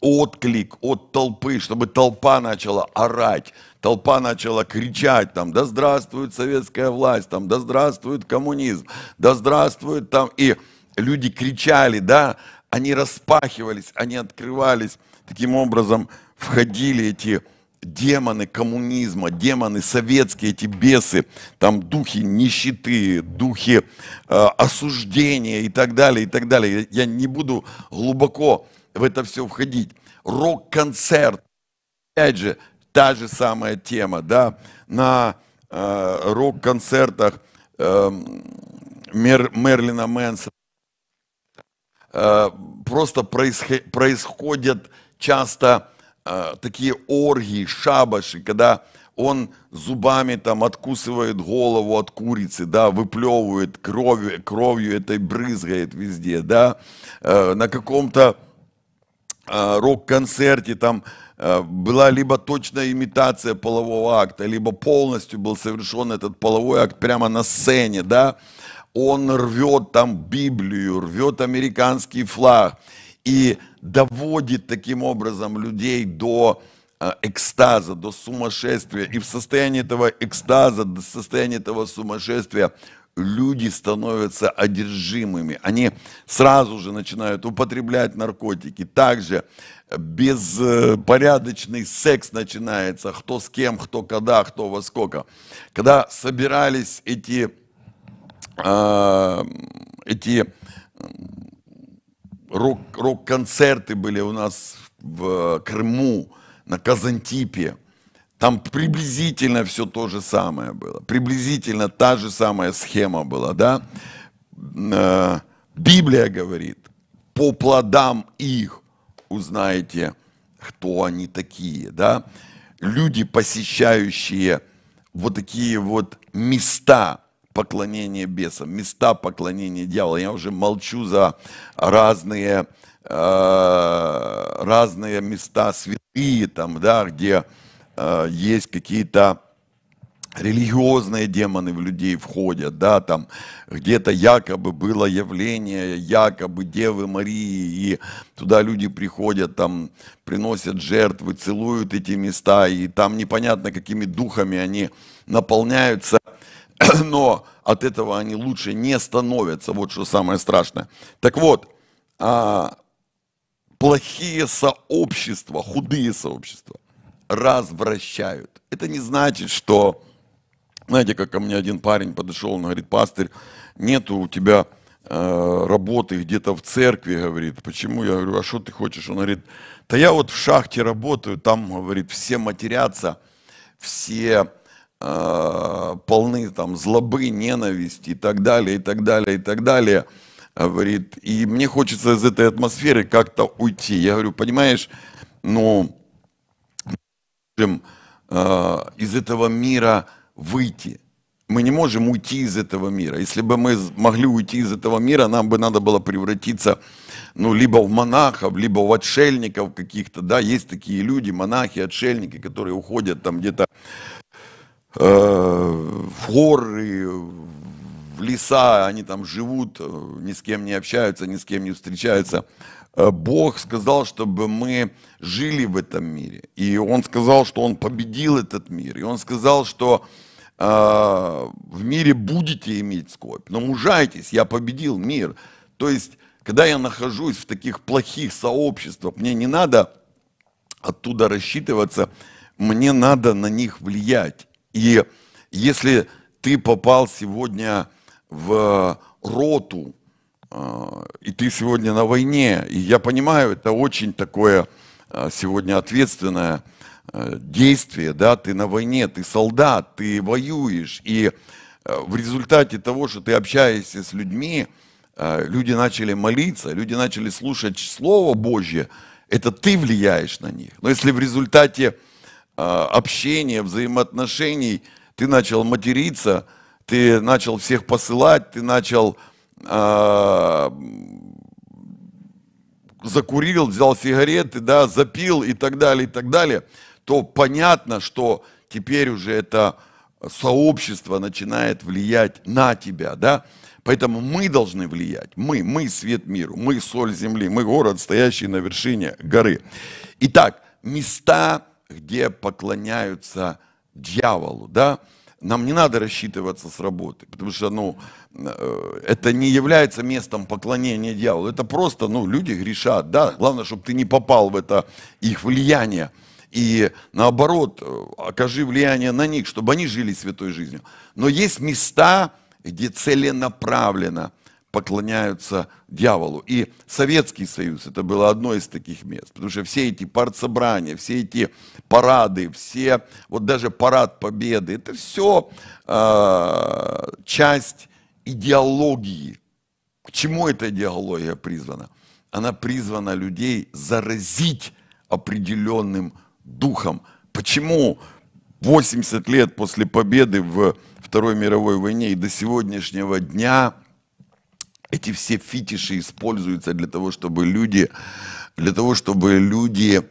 отклик от толпы, чтобы толпа начала орать, толпа начала кричать там, да здравствует советская власть, там, да здравствует коммунизм, да здравствует там, и люди кричали, да, они распахивались, они открывались, таким образом входили эти демоны коммунизма, демоны советские, эти бесы, там духи нищеты, духи э, осуждения и так далее, и так далее. Я не буду глубоко в это все входить. Рок-концерт. Опять же, та же самая тема, да, на э, рок-концертах э, Мер, Мерлина Мэнсона э, просто происход, происходят часто э, такие оргии, шабаши, когда он зубами там откусывает голову от курицы, да, выплевывает кровью, кровью этой брызгает везде, да, э, на каком-то Э, рок-концерте там э, была либо точная имитация полового акта, либо полностью был совершен этот половой акт прямо на сцене, да, он рвет там Библию, рвет американский флаг и доводит таким образом людей до э, экстаза, до сумасшествия. И в состоянии этого экстаза, до состояния этого сумасшествия люди становятся одержимыми. Они сразу же начинают употреблять наркотики. Также безпорядочный секс начинается, кто с кем, кто когда, кто во сколько. Когда собирались эти, э, эти рок-концерты были у нас в Крыму, на Казантипе, там приблизительно все то же самое было. Приблизительно та же самая схема была, да? Э, Библия говорит, по плодам их узнаете, кто они такие, да? Люди, посещающие вот такие вот места поклонения бесам, места поклонения дьявола. Я уже молчу за разные, э, разные места святые, там, да, где э, есть какие-то религиозные демоны в людей входят, да, там где-то якобы было явление якобы Девы Марии, и туда люди приходят, там приносят жертвы, целуют эти места, и там непонятно какими духами они наполняются, (clears throat) но от этого они лучше не становятся, вот что самое страшное. Так вот, а, плохие сообщества, худые сообщества – развращают. Это не значит, что, знаете, как ко мне один парень подошел, он говорит, пастырь, нету у тебя э, работы где-то в церкви, говорит, почему? Я говорю, а что ты хочешь? Он говорит, да я вот в шахте работаю, там, говорит, все матерятся, все э, полны там злобы, ненависти и так далее, и так далее, и так далее. Говорит, и мне хочется из этой атмосферы как-то уйти. Я говорю, понимаешь, ну, можем э, из этого мира выйти. Мы не можем уйти из этого мира. Если бы мы могли уйти из этого мира, нам бы надо было превратиться ну, либо в монахов, либо в отшельников каких-то. Да, есть такие люди, монахи, отшельники, которые уходят там где-то э, в горы, в леса, они там живут, э, ни с кем не общаются, ни с кем не встречаются. Э, Бог сказал, чтобы мы жили в этом мире. И Он сказал, что Он победил этот мир. И Он сказал, что э, в мире будете иметь скорбь, но мужайтесь, я победил мир. То есть, когда я нахожусь в таких плохих сообществах, мне не надо оттуда рассчитываться, мне надо на них влиять. И если ты попал сегодня в э, роту, а, и ты сегодня на войне. И я понимаю, это очень такое а, сегодня ответственное а, действие, да, ты на войне, ты солдат, ты воюешь. И в результате того, что ты общаешься с людьми, люди начали молиться, люди начали слушать Слово Божье, это ты влияешь на них. Но если в результате общения, взаимоотношений ты начал материться, ты начал всех посылать, ты начал а, закурил, взял сигареты, да, запил и так далее, и так далее, то понятно, что теперь уже это сообщество начинает влиять на тебя, да. Поэтому мы должны влиять. Мы, мы свет миру, мы соль земли, мы город, стоящий на вершине горы. Итак, места, где поклоняются дьяволу, да, нам не надо рассчитываться с работы, потому что ну, э, это не является местом поклонения дьяволу. Это просто ну, люди грешат. Да? Главное, чтобы ты не попал в это их влияние. И наоборот, э, окажи влияние на них, чтобы они жили святой жизнью. Но есть места, где целенаправленно поклоняются дьяволу. И Советский Союз это было одно из таких мест, потому что все эти партсобрания, все эти парады, все, вот даже парад победы, это все э, а, часть идеологии. К чему эта идеология призвана? Она призвана людей заразить определенным духом. Почему 80 лет после победы в Второй мировой войне и до сегодняшнего дня – эти все фетиши используются для того, чтобы люди, для того, чтобы люди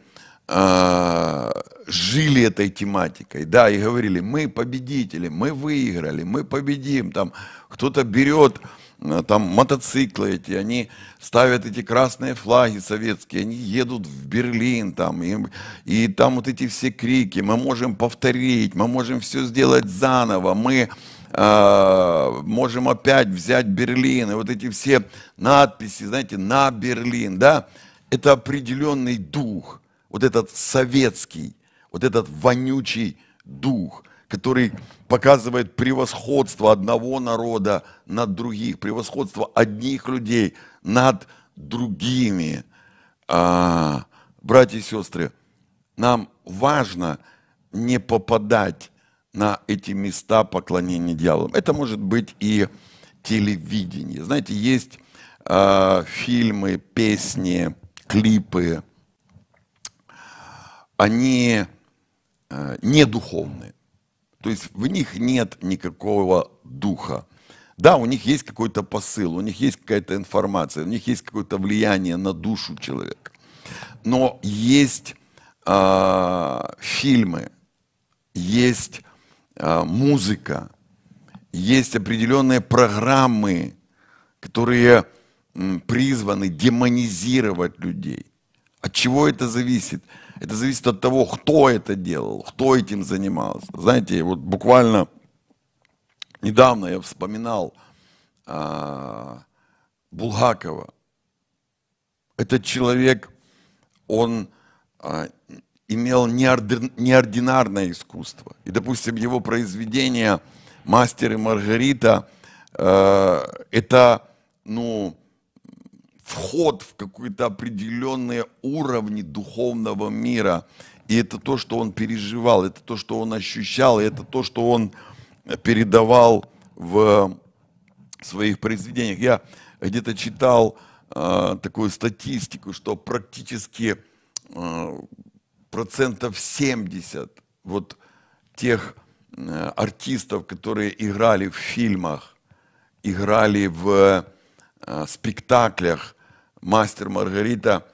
э, жили этой тематикой, да, и говорили, мы победители, мы выиграли, мы победим, там кто-то берет а, там мотоциклы эти, они ставят эти красные флаги советские, они едут в Берлин там, и, и там вот эти все крики, мы можем повторить, мы можем все сделать заново, мы, а, можем опять взять Берлин, и вот эти все надписи, знаете, на Берлин, да, это определенный дух, вот этот советский, вот этот вонючий дух, который показывает превосходство одного народа над других, превосходство одних людей над другими. А, братья и сестры, нам важно не попадать на эти места поклонения дьяволу. Это может быть и телевидение. Знаете, есть э, фильмы, песни, клипы. Они э, не духовные. То есть в них нет никакого духа. Да, у них есть какой-то посыл, у них есть какая-то информация, у них есть какое-то влияние на душу человека. Но есть э, фильмы, есть Э, музыка, есть определенные программы, которые призваны демонизировать людей. От чего это зависит? Это зависит от того, кто это делал, кто этим занимался. Знаете, вот буквально недавно я вспоминал а, Булгакова. Этот человек, он а, имел неординарное искусство. И, допустим, его произведение «Мастер и Маргарита» э, это ну, вход в какие-то определенные уровни духовного мира. И это то, что он переживал, это то, что он ощущал, и это то, что он передавал в своих произведениях. Я где-то читал э, такую статистику, что практически э, процентов 70 вот тех э, артистов, которые играли в фильмах, играли в э, спектаклях «Мастер Маргарита»,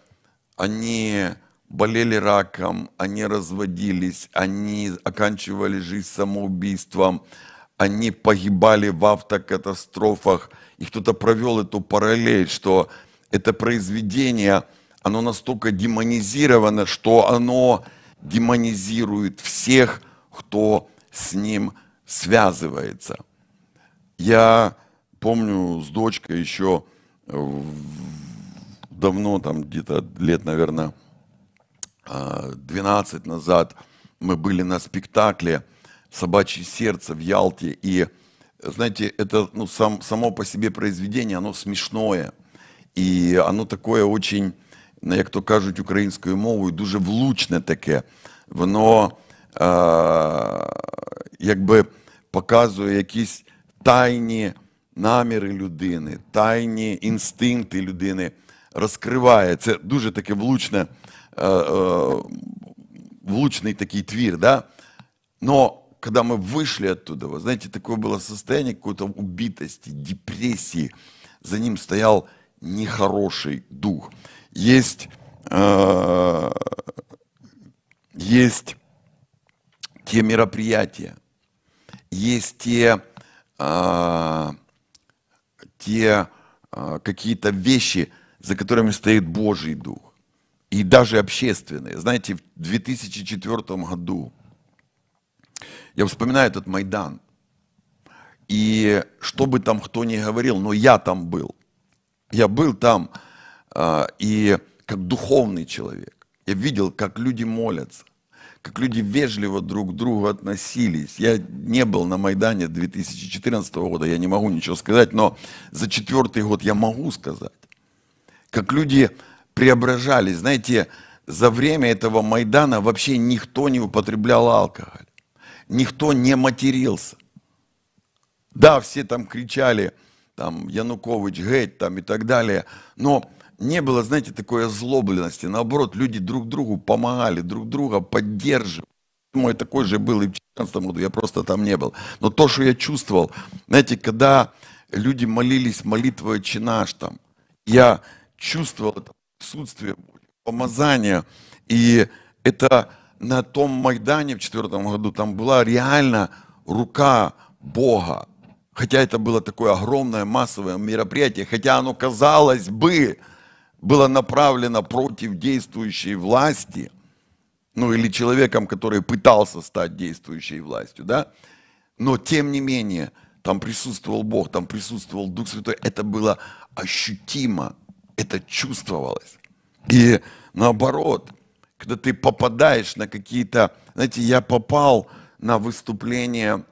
они болели раком, они разводились, они оканчивали жизнь самоубийством, они погибали в автокатастрофах. И кто-то провел эту параллель, что это произведение – оно настолько демонизировано, что оно демонизирует всех, кто с ним связывается. Я помню с дочкой еще э, давно, там где-то лет, наверное, 12 э, назад, мы были на спектакле «Собачье сердце» в Ялте, и, знаете, это ну, сам, само по себе произведение, оно смешное, и оно такое очень як то кажуть українською мовою, дуже влучне таке. Воно е, якби показує якісь тайні наміри людини, тайні інстинкти людини, розкриває. Це дуже таке влучне, е, е, влучний такий твір. Да? Но когда мы вышли оттуда, вы знаете, такое было состояние какой-то убитости, За ним стояв нехороший дух. есть, э, есть те мероприятия, есть те, э, те э, какие-то вещи, за которыми стоит Божий Дух. И даже общественные. Знаете, в 2004 году я вспоминаю этот Майдан. И что бы там кто ни говорил, но я там был. Я был там, а, и как духовный человек. Я видел, как люди молятся, как люди вежливо друг к другу относились. Я не был на Майдане 2014 года, я не могу ничего сказать, но за четвертый год я могу сказать, как люди преображались. Знаете, за время этого Майдана вообще никто не употреблял алкоголь, никто не матерился. Да, все там кричали, там, Янукович, Геть, там и так далее, но не было, знаете, такой озлобленности. Наоборот, люди друг другу помогали, друг друга поддерживали. Мой такой же был и в 2014 году, я просто там не был. Но то, что я чувствовал, знаете, когда люди молились молитвой чинаш там, я чувствовал это присутствие помазание. И это на том Майдане в четвертом году, там была реально рука Бога. Хотя это было такое огромное массовое мероприятие, хотя оно казалось бы, было направлено против действующей власти, ну или человеком, который пытался стать действующей властью, да, но тем не менее там присутствовал Бог, там присутствовал Дух Святой, это было ощутимо, это чувствовалось. И наоборот, когда ты попадаешь на какие-то, знаете, я попал на выступление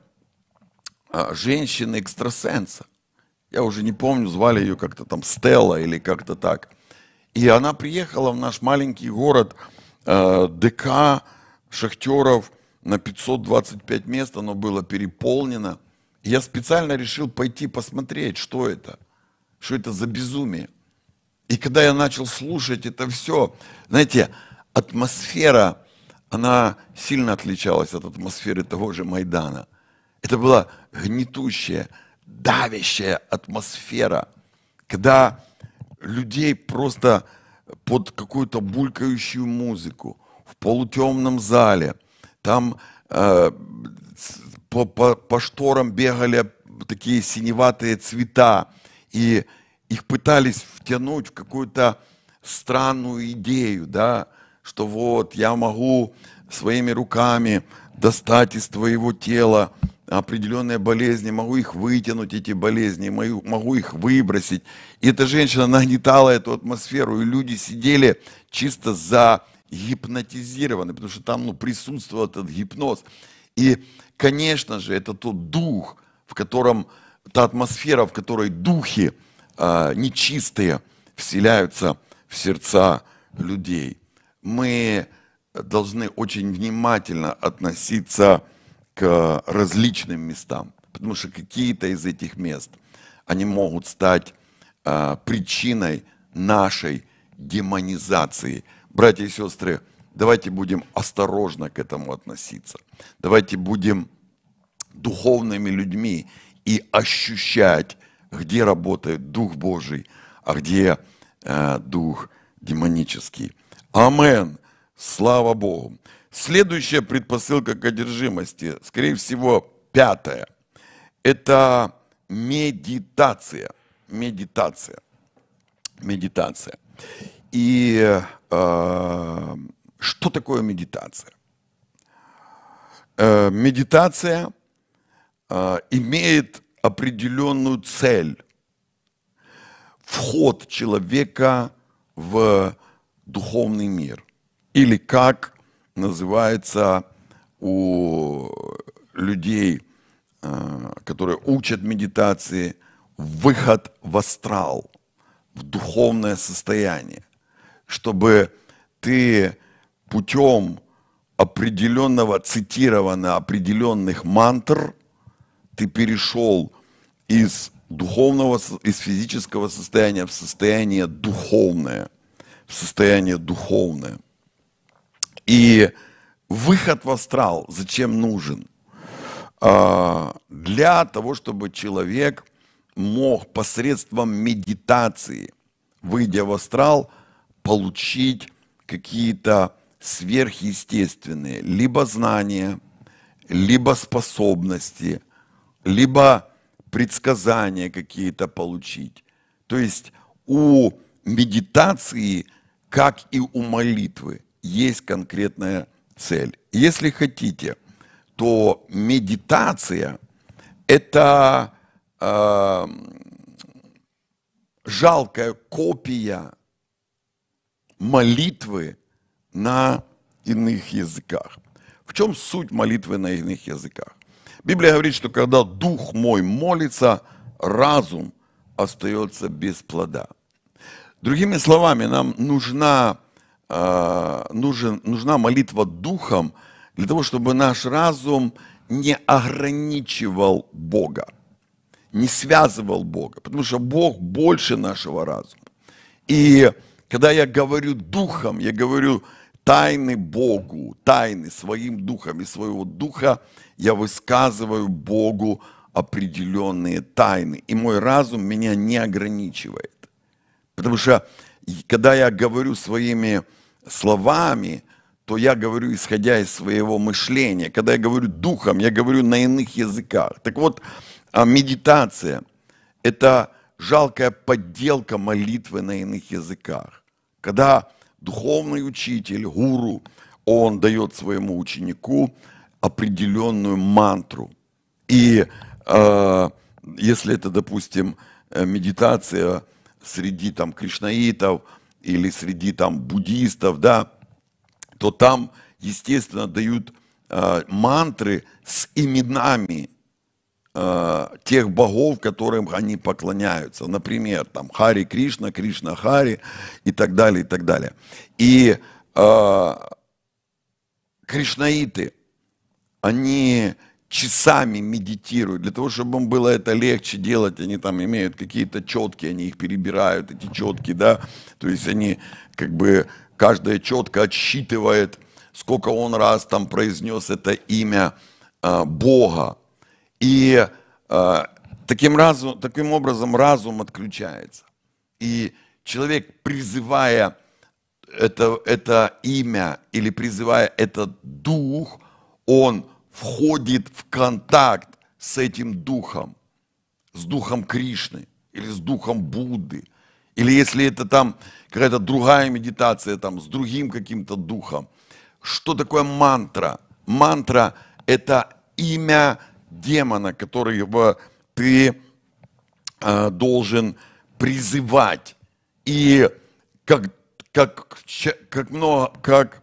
а, женщины-экстрасенса. Я уже не помню, звали ее как-то там Стелла или как-то так – и она приехала в наш маленький город э, ДК шахтеров на 525 мест, оно было переполнено. я специально решил пойти посмотреть, что это, что это за безумие. И когда я начал слушать это все, знаете, атмосфера, она сильно отличалась от атмосферы того же Майдана. Это была гнетущая, давящая атмосфера, когда людей просто под какую-то булькающую музыку в полутемном зале. Там э, по, по, по шторам бегали такие синеватые цвета, и их пытались втянуть в какую-то странную идею, да, что вот я могу своими руками достать из твоего тела определенные болезни, могу их вытянуть, эти болезни, могу, их выбросить. И эта женщина нагнетала эту атмосферу, и люди сидели чисто загипнотизированы, потому что там ну, присутствовал этот гипноз. И, конечно же, это тот дух, в котором, та атмосфера, в которой духи э, нечистые вселяются в сердца людей. Мы должны очень внимательно относиться к к различным местам, потому что какие-то из этих мест, они могут стать э, причиной нашей демонизации. Братья и сестры, давайте будем осторожно к этому относиться. Давайте будем духовными людьми и ощущать, где работает Дух Божий, а где э, Дух демонический. Амен. Слава Богу. Следующая предпосылка к одержимости, скорее всего, пятая, это медитация. Медитация. Медитация. И э, что такое медитация? Э, медитация э, имеет определенную цель. Вход человека в духовный мир. Или как называется у людей, э, которые учат медитации, выход в астрал, в духовное состояние, чтобы ты путем определенного цитирования определенных мантр ты перешел из духовного, из физического состояния в состояние духовное, в состояние духовное. И выход в астрал зачем нужен? А, для того, чтобы человек мог посредством медитации, выйдя в астрал, получить какие-то сверхъестественные либо знания, либо способности, либо предсказания какие-то получить. То есть у медитации, как и у молитвы, есть конкретная цель. Если хотите, то медитация – это э, жалкая копия молитвы на иных языках. В чем суть молитвы на иных языках? Библия говорит, что когда дух мой молится, разум остается без плода. Другими словами, нам нужна Э, нужен, нужна молитва духом для того, чтобы наш разум не ограничивал Бога, не связывал Бога, потому что Бог больше нашего разума. И когда я говорю духом, я говорю тайны Богу, тайны своим духом, и своего духа я высказываю Богу определенные тайны, и мой разум меня не ограничивает. Потому что когда я говорю своими словами, то я говорю, исходя из своего мышления. Когда я говорю духом, я говорю на иных языках. Так вот, а, медитация – это жалкая подделка молитвы на иных языках. Когда духовный учитель, гуру, он дает своему ученику определенную мантру. И э, если это, допустим, э, медитация среди там кришнаитов – или среди там буддистов, да, то там, естественно, дают э, мантры с именами э, тех богов, которым они поклоняются. Например, там Хари Кришна, Кришна Хари и так далее, и так далее. И э, кришнаиты, они часами медитируют, для того, чтобы им было это легче делать, они там имеют какие-то четкие, они их перебирают, эти четкие, да, то есть они как бы, каждая четка отсчитывает, сколько он раз там произнес это имя э, Бога, и э, таким, разум, таким образом разум отключается, и человек, призывая это, это имя или призывая этот дух, он – входит в контакт с этим духом, с духом Кришны или с духом Будды, или если это там какая-то другая медитация, там с другим каким-то духом. Что такое мантра? Мантра – это имя демона, которого ты э, должен призывать. И как, как, как, много, как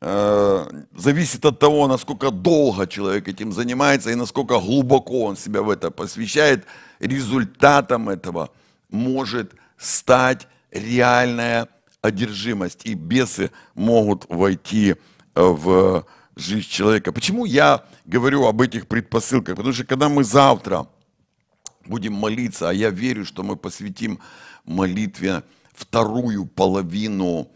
Э, зависит от того, насколько долго человек этим занимается и насколько глубоко он себя в это посвящает, результатом этого может стать реальная одержимость. И бесы могут войти э, в жизнь человека. Почему я говорю об этих предпосылках? Потому что когда мы завтра будем молиться, а я верю, что мы посвятим молитве вторую половину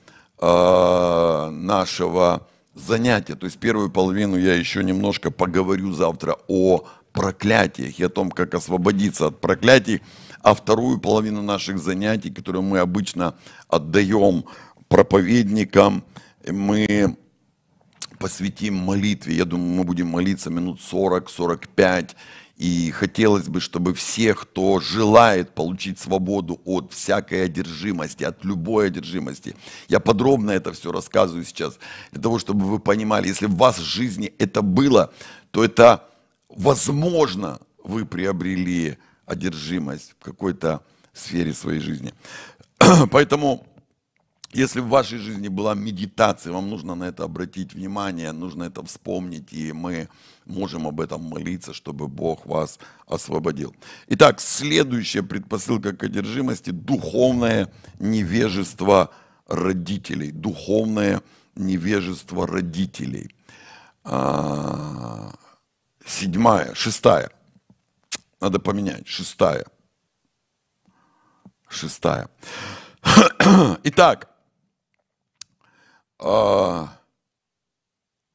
Э, нашего занятия. То есть первую половину я еще немножко поговорю завтра о проклятиях и о том, как освободиться от проклятий. А вторую половину наших занятий, которые мы обычно отдаем проповедникам, мы посвятим молитве. Я думаю, мы будем молиться минут 40-45. И хотелось бы, чтобы все, кто желает получить свободу от всякой одержимости, от любой одержимости, я подробно это все рассказываю сейчас, для того, чтобы вы понимали, если в вас в жизни это было, то это возможно вы приобрели одержимость в какой-то сфере своей жизни. (clears throat) Поэтому если в вашей жизни была медитация, вам нужно на это обратить внимание, нужно это вспомнить, и мы можем об этом молиться, чтобы Бог вас освободил. Итак, следующая предпосылка к одержимости – духовное невежество родителей. Духовное невежество родителей. А, седьмая, шестая. Надо поменять. Шестая. Шестая. (clears throat) Итак, а,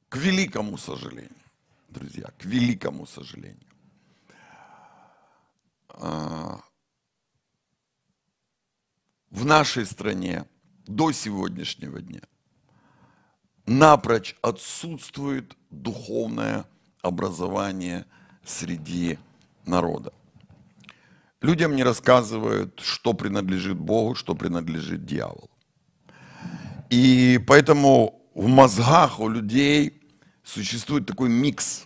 к великому сожалению, друзья, к великому сожалению. А, в нашей стране до сегодняшнего дня напрочь отсутствует духовное образование среди народа. Людям не рассказывают, что принадлежит Богу, что принадлежит дьяволу. И поэтому в мозгах у людей существует такой микс,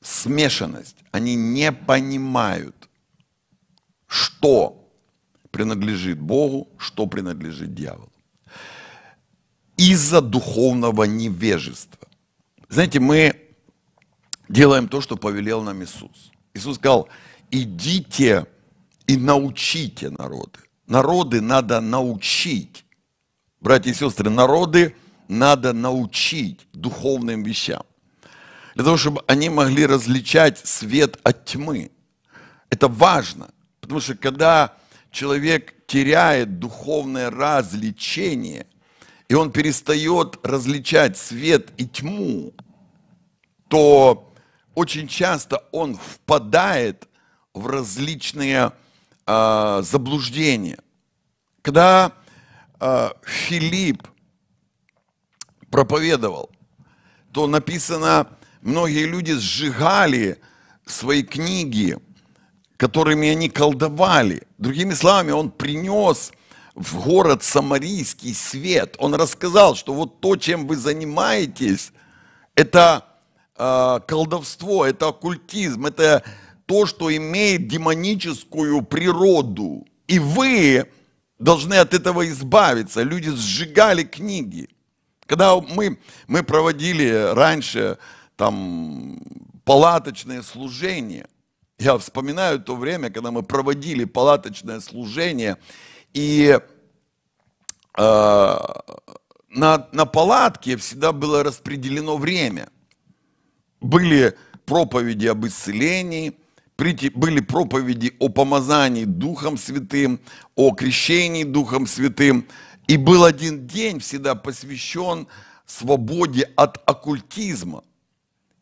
смешанность. Они не понимают, что принадлежит Богу, что принадлежит дьяволу. Из-за духовного невежества. Знаете, мы делаем то, что повелел нам Иисус. Иисус сказал, идите и научите народы. Народы надо научить братья и сестры, народы надо научить духовным вещам. Для того, чтобы они могли различать свет от тьмы. Это важно, потому что когда человек теряет духовное развлечение, и он перестает различать свет и тьму, то очень часто он впадает в различные э, заблуждения. Когда а, Филипп проповедовал, то написано, многие люди сжигали свои книги, которыми они колдовали. Другими словами, он принес в город самарийский свет. Он рассказал, что вот то, чем вы занимаетесь, это э, колдовство, это оккультизм, это то, что имеет демоническую природу. И вы должны от этого избавиться. Люди сжигали книги. Когда мы, мы проводили раньше там палаточное служение, я вспоминаю то время, когда мы проводили палаточное служение, и э, на, на палатке всегда было распределено время. Были проповеди об исцелении – были проповеди о помазании Духом Святым, о крещении Духом Святым. И был один день всегда посвящен свободе от оккультизма.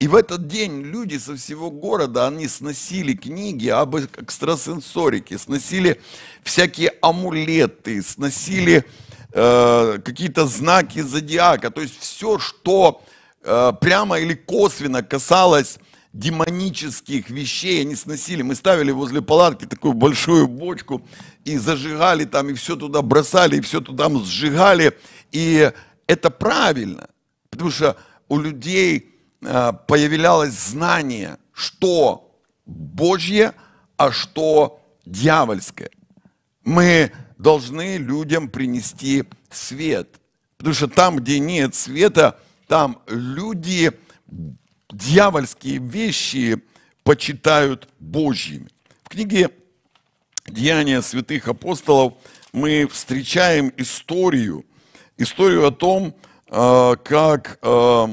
И в этот день люди со всего города, они сносили книги об экстрасенсорике, сносили всякие амулеты, сносили э, какие-то знаки зодиака. То есть все, что э, прямо или косвенно касалось демонических вещей они сносили. Мы ставили возле палатки такую большую бочку и зажигали там, и все туда бросали, и все туда сжигали. И это правильно, потому что у людей э, появлялось знание, что Божье, а что дьявольское. Мы должны людям принести свет, потому что там, где нет света, там люди дьявольские вещи почитают Божьими. В книге «Деяния святых апостолов» мы встречаем историю, историю о том, а, как а,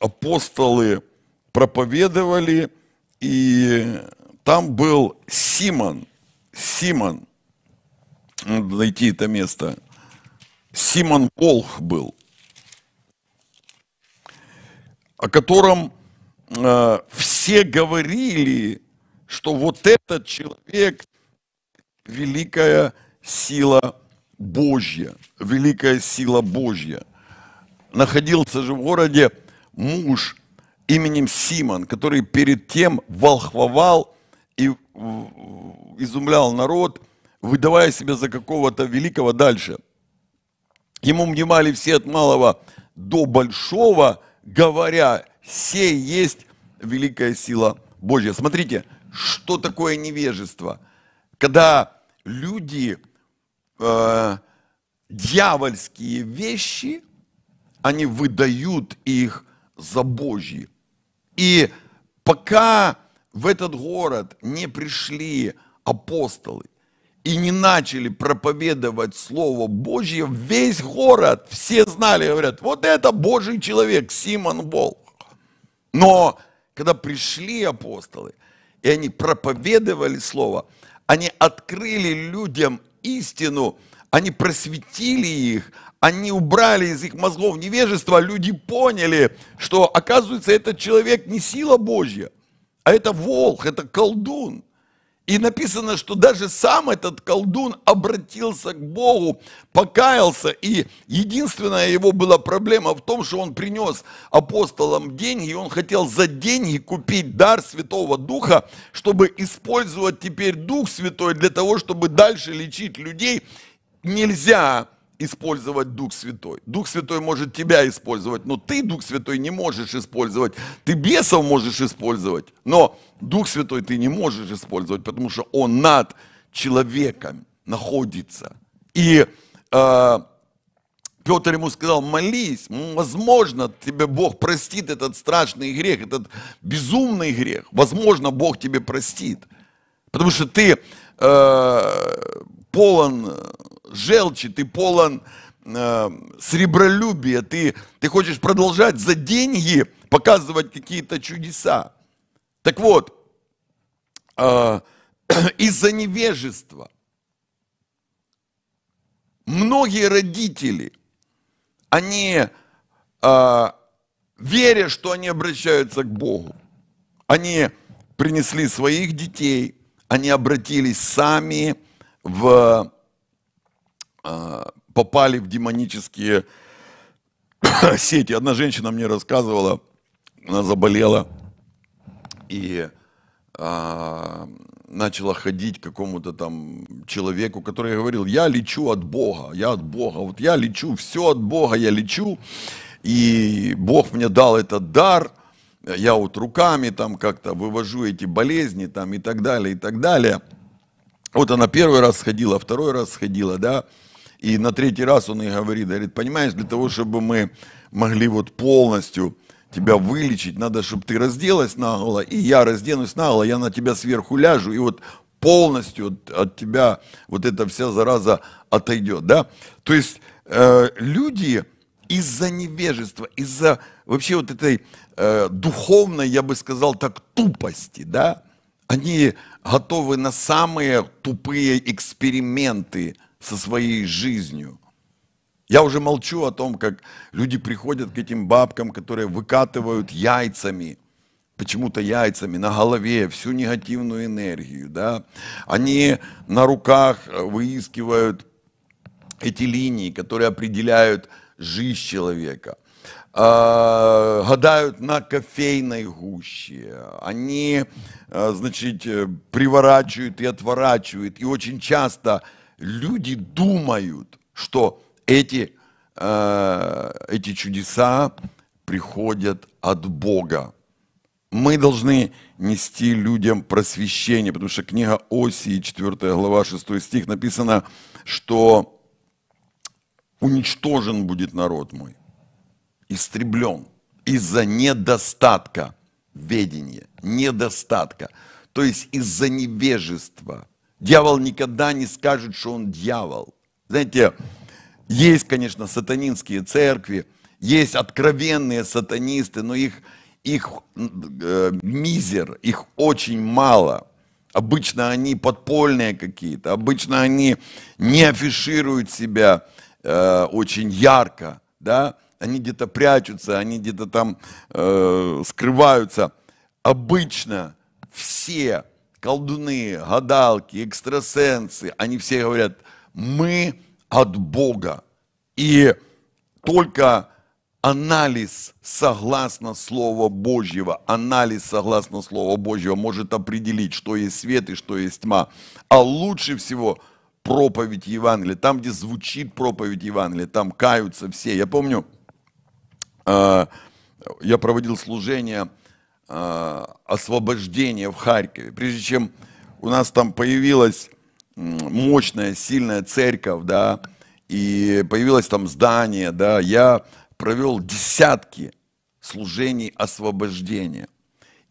апостолы проповедовали, и там был Симон, Симон, надо найти это место, Симон Волх был – о котором э, все говорили, что вот этот человек великая сила Божья, великая сила Божья. Находился же в городе муж именем Симон, который перед тем волхвовал и изумлял народ, выдавая себя за какого-то великого дальше. Ему внимали все от малого до большого – говоря, сей есть великая сила Божья. Смотрите, что такое невежество? Когда люди э, дьявольские вещи, они выдают их за Божьи. И пока в этот город не пришли апостолы, и не начали проповедовать Слово Божье, весь город, все знали, говорят, вот это Божий человек, Симон Волк. Но когда пришли апостолы, и они проповедовали Слово, они открыли людям истину, они просветили их, они убрали из их мозгов невежество, люди поняли, что оказывается этот человек не сила Божья, а это волк, это колдун. И написано, что даже сам этот колдун обратился к Богу, покаялся. И единственная его была проблема в том, что он принес апостолам деньги, и он хотел за деньги купить дар Святого Духа, чтобы использовать теперь Дух Святой для того, чтобы дальше лечить людей. Нельзя использовать Дух Святой. Дух Святой может тебя использовать, но ты Дух Святой не можешь использовать. Ты бесов можешь использовать, но Дух Святой ты не можешь использовать, потому что он над человеком находится. И э, Петр ему сказал, молись, возможно, тебе Бог простит этот страшный грех, этот безумный грех. Возможно, Бог тебе простит. Потому что ты э, полон желчи, ты полон э, сребролюбия, ты, ты хочешь продолжать за деньги показывать какие-то чудеса. Так вот, э, (clears throat) из-за невежества многие родители, они, э, веря, что они обращаются к Богу, они принесли своих детей, они обратились сами в а, попали в демонические (coughs) сети. Одна женщина мне рассказывала, она заболела и а, начала ходить к какому-то там человеку, который говорил, я лечу от Бога, я от Бога, вот я лечу, все от Бога я лечу, и Бог мне дал этот дар, я вот руками там как-то вывожу эти болезни там и так далее, и так далее. Вот она первый раз сходила, второй раз сходила, да, и на третий раз он ей говорит, говорит, понимаешь, для того, чтобы мы могли вот полностью тебя вылечить, надо, чтобы ты разделась наголо, и я разденусь наголо, я на тебя сверху ляжу, и вот полностью от, от тебя вот эта вся зараза отойдет, да? То есть э, люди из-за невежества, из-за вообще вот этой э, духовной, я бы сказал так, тупости, да, они готовы на самые тупые эксперименты, со своей жизнью. Я уже молчу о том, как люди приходят к этим бабкам, которые выкатывают яйцами, почему-то яйцами на голове всю негативную энергию. Да? Они на руках э, выискивают эти линии, которые определяют жизнь человека. А, гадают на кофейной гуще, они, э, значит, э, приворачивают и отворачивают, и очень часто – люди думают, что эти, э, эти чудеса приходят от Бога. Мы должны нести людям просвещение, потому что книга Осии, 4 глава, 6 стих, написано, что уничтожен будет народ мой, истреблен из-за недостатка ведения, недостатка, то есть из-за невежества – Дьявол никогда не скажет, что он дьявол. Знаете, есть, конечно, сатанинские церкви, есть откровенные сатанисты, но их, их э, мизер, их очень мало. Обычно они подпольные какие-то, обычно они не афишируют себя э, очень ярко, да, они где-то прячутся, они где-то там э, скрываются. Обычно все колдуны, гадалки, экстрасенсы, они все говорят, мы от Бога. И только анализ согласно Слова Божьего, анализ согласно Слова Божьего может определить, что есть свет и что есть тьма. А лучше всего проповедь Евангелия, там, где звучит проповедь Евангелия, там каются все. Я помню, э, я проводил служение – Э, освобождения в Харькове, прежде чем у нас там появилась мощная, сильная церковь, да, и появилось там здание, да, я провел десятки служений освобождения.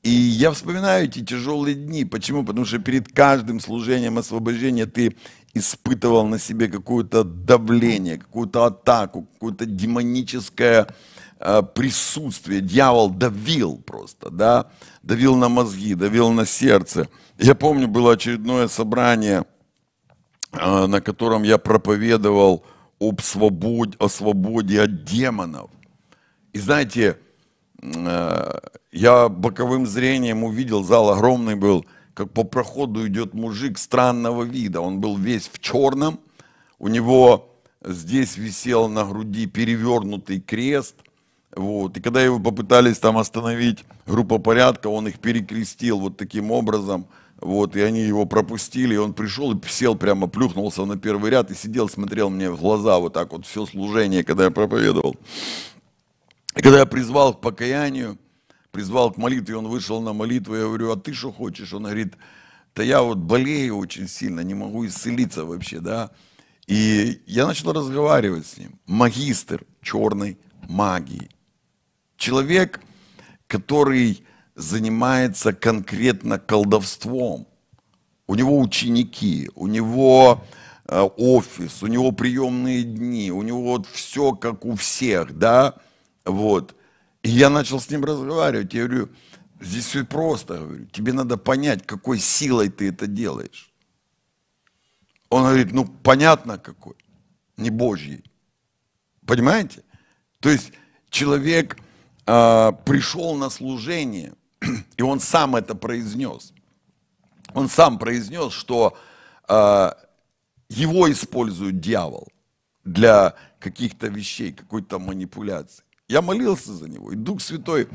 И я вспоминаю эти тяжелые дни. Почему? Потому что перед каждым служением освобождения ты испытывал на себе какое-то давление, какую-то атаку, какое-то демоническое э, Э, присутствие. Дьявол давил просто, да, давил на мозги, давил на сердце. Я помню, было очередное собрание, э, на котором я проповедовал об свободе, о свободе от демонов. И знаете, э, я боковым зрением увидел, зал огромный был, как по проходу идет мужик странного вида. Он был весь в черном, у него здесь висел на груди перевернутый крест – вот. И когда его попытались там остановить, группа порядка, он их перекрестил вот таким образом. Вот, и они его пропустили, и он пришел и сел прямо, плюхнулся на первый ряд и сидел, смотрел мне в глаза вот так вот все служение, когда я проповедовал. И когда я призвал к покаянию, призвал к молитве, он вышел на молитву, я говорю, а ты что хочешь? Он говорит, да я вот болею очень сильно, не могу исцелиться вообще, да. И я начал разговаривать с ним. Магистр черной магии человек, который занимается конкретно колдовством. У него ученики, у него э, офис, у него приемные дни, у него вот все как у всех, да, вот. И я начал с ним разговаривать, я говорю, здесь все просто, говорю, тебе надо понять, какой силой ты это делаешь. Он говорит, ну понятно какой, не Божьей, понимаете? То есть человек а, пришел на служение, (clears throat) и он сам это произнес. Он сам произнес, что э, его использует дьявол для каких-то вещей, какой-то манипуляции. Я молился за него, и Дух Святой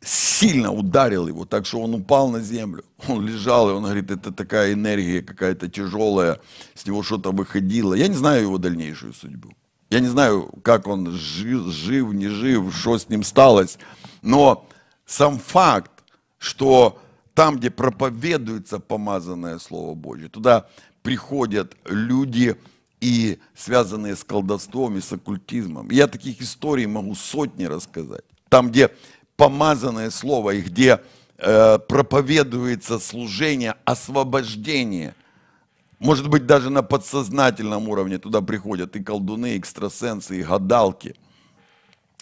сильно ударил его, так что он упал на землю. (laughs) Он лежал, и он говорит, это такая энергия какая-то тяжелая, с него что-то выходило. Я не знаю его дальнейшую судьбу. Я не знаю, как он жив, жив не жив, что с ним сталось, но сам факт, что там, где проповедуется помазанное Слово Божье, туда приходят люди и связанные с колдовством и с оккультизмом. Я таких историй могу сотни рассказать. Там, где помазанное Слово и где э, проповедуется служение, освобождение, может быть, даже на подсознательном уровне туда приходят и колдуны, и экстрасенсы, и гадалки.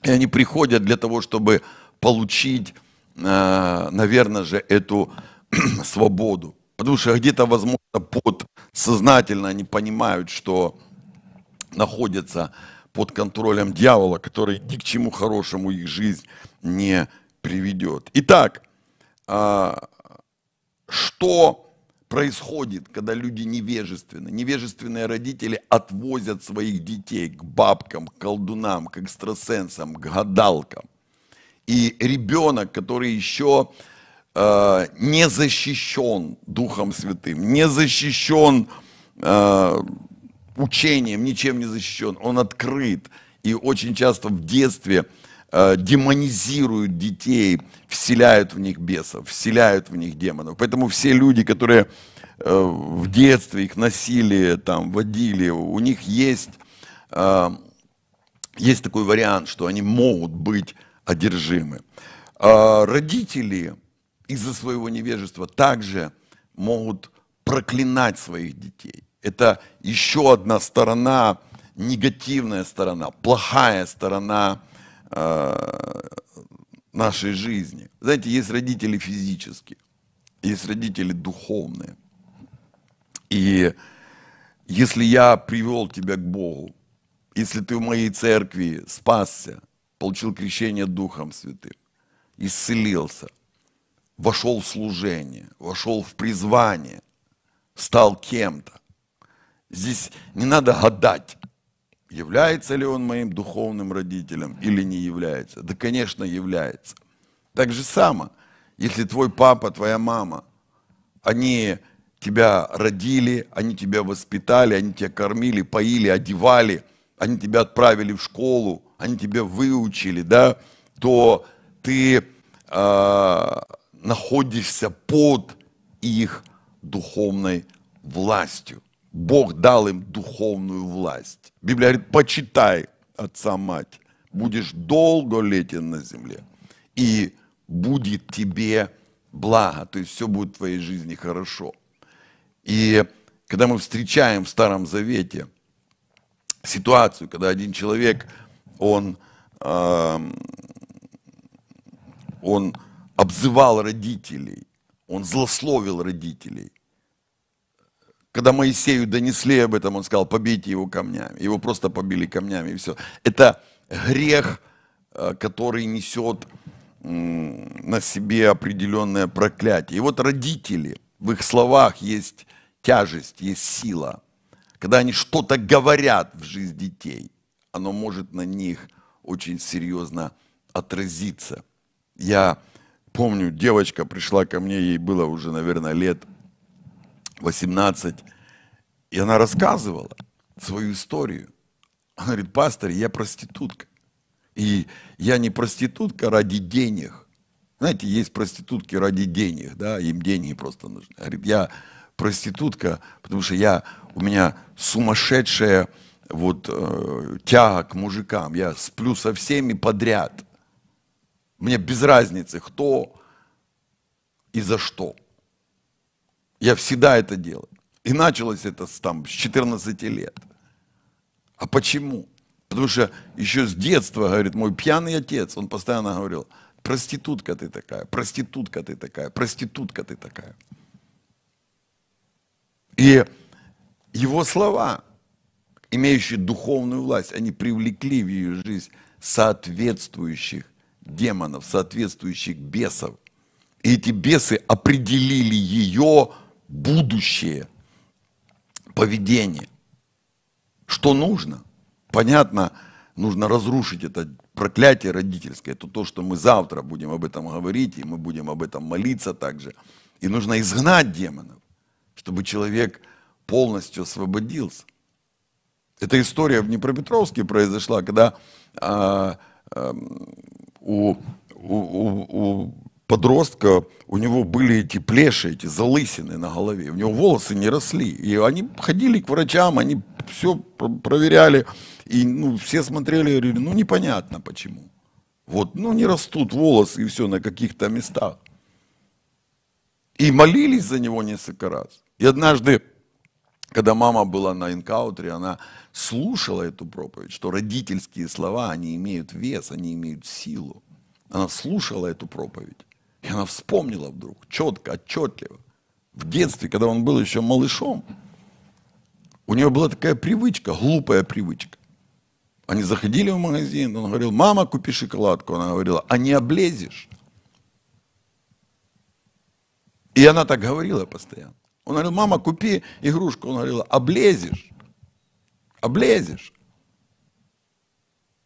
И они приходят для того, чтобы получить, э, наверное же, эту (clears throat) свободу. Потому что где-то, возможно, подсознательно они понимают, что находятся под контролем дьявола, который ни к чему хорошему их жизнь не приведет. Итак, а, что происходит, когда люди невежественны. Невежественные родители отвозят своих детей к бабкам, к колдунам, к экстрасенсам, к гадалкам. И ребенок, который еще э, не защищен Духом Святым, не защищен э, учением, ничем не защищен, он открыт. И очень часто в детстве Э, демонизируют детей, вселяют в них бесов, вселяют в них демонов. Поэтому все люди, которые э, в детстве их носили, там, водили, у них есть, э, есть такой вариант, что они могут быть одержимы. А родители из-за своего невежества также могут проклинать своих детей. Это еще одна сторона, негативная сторона, плохая сторона Э, нашей жизни. Знаете, есть родители физические, есть родители духовные. И если я привел тебя к Богу, если ты в моей церкви спасся, получил крещение Духом Святым, исцелился, вошел в служение, вошел в призвание, стал кем-то. Здесь не надо гадать, Является ли он моим духовным родителем или не является? Да, конечно, является. Так же само, если твой папа, твоя мама, они тебя родили, они тебя воспитали, они тебя кормили, поили, одевали, они тебя отправили в школу, они тебя выучили, да, то ты э, находишься под их духовной властью. Бог дал им духовную власть. Библия говорит, почитай отца мать, будешь долго летен на земле, и будет тебе благо, то есть все будет в твоей жизни хорошо. И когда мы встречаем в Старом Завете ситуацию, когда один человек, он, э, он обзывал родителей, он злословил родителей, когда Моисею донесли об этом, он сказал, побейте его камнями. Его просто побили камнями, и все. Это грех, э, который несет на себе определенное проклятие. И вот родители, в их словах есть тяжесть, есть сила. Когда они что-то говорят в жизнь детей, оно может на них очень серьезно отразиться. Я помню, девочка пришла ко мне, ей было уже, наверное, лет 18, и она рассказывала свою историю. Она говорит, пастор, я проститутка. И я не проститутка ради денег. Знаете, есть проститутки ради денег, да, им деньги просто нужны. Говорит, я проститутка, потому что я, у меня сумасшедшая вот э, тяга к мужикам. Я сплю со всеми подряд. Мне без разницы, кто и за что. Я всегда это делал. И началось это с, там, с 14 лет. А почему? Потому что еще с детства, говорит, мой пьяный отец, он постоянно говорил, проститутка ты такая, проститутка ты такая, проститутка ты такая. И его слова, имеющие духовную власть, они привлекли в ее жизнь соответствующих демонов, соответствующих бесов. И эти бесы определили ее будущее поведение. Что нужно? Понятно, нужно разрушить это проклятие родительское, это то, что мы завтра будем об этом говорить, и мы будем об этом молиться также. И нужно изгнать демонов, чтобы человек полностью освободился. Эта история в Днепропетровске произошла, когда а, а, у, у, у, у подростка у него были эти плеши, эти залысины на голове, у него волосы не росли. И они ходили к врачам, они все проверяли, и ну, все смотрели говорили, ну непонятно почему. Вот, ну не растут волосы и все на каких-то местах. И молились за него несколько раз. И однажды, когда мама была на инкаутре, она слушала эту проповедь, что родительские слова, они имеют вес, они имеют силу. Она слушала эту проповедь. И она вспомнила вдруг, четко, отчетливо. В детстве, когда он был еще малышом, у нее была такая привычка, глупая привычка. Они заходили в магазин, он говорил, мама, купи шоколадку. Она говорила, а не облезешь. И она так говорила постоянно. Он говорил, мама, купи игрушку. Он говорил, облезешь. Облезешь.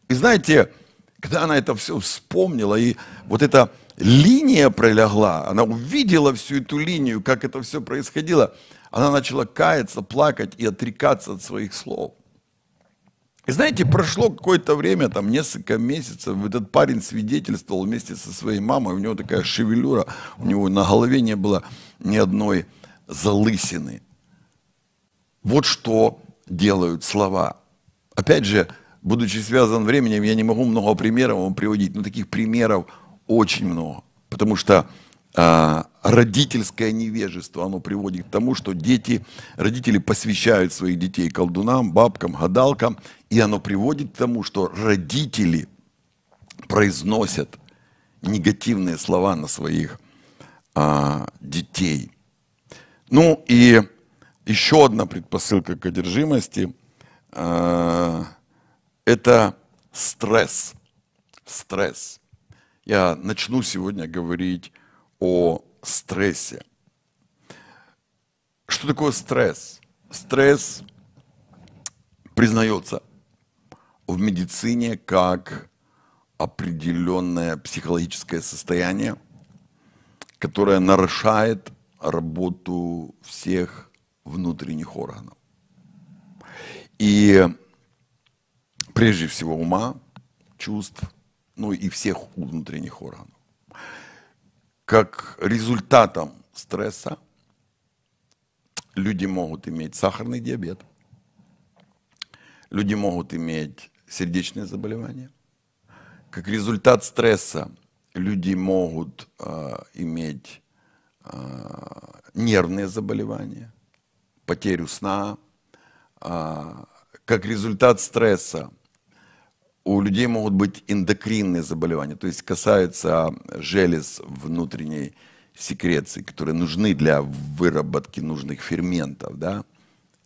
И знаете, когда она это все вспомнила, и вот это линия пролегла, она увидела всю эту линию, как это все происходило, она начала каяться, плакать и отрекаться от своих слов. И знаете, прошло какое-то время, там несколько месяцев, этот парень свидетельствовал вместе со своей мамой, у него такая шевелюра, у него на голове не было ни одной залысины. Вот что делают слова. Опять же, будучи связан временем, я не могу много примеров вам приводить, но таких примеров очень много. Потому что а, родительское невежество, оно приводит к тому, что дети, родители посвящают своих детей колдунам, бабкам, гадалкам, и оно приводит к тому, что родители произносят негативные слова на своих а, детей. Ну и еще одна предпосылка к одержимости а, – это стресс. Стресс я начну сегодня говорить о стрессе. Что такое стресс? Стресс признается в медицине как определенное психологическое состояние, которое нарушает работу всех внутренних органов. И прежде всего ума, чувств – ну и всех внутренних органов. Как результатом стресса люди могут иметь сахарный диабет, люди могут иметь сердечные заболевания. Как результат стресса люди могут э, иметь э, нервные заболевания, потерю сна. Э, как результат стресса у людей могут быть эндокринные заболевания, то есть касаются желез внутренней секреции, которые нужны для выработки нужных ферментов. Да?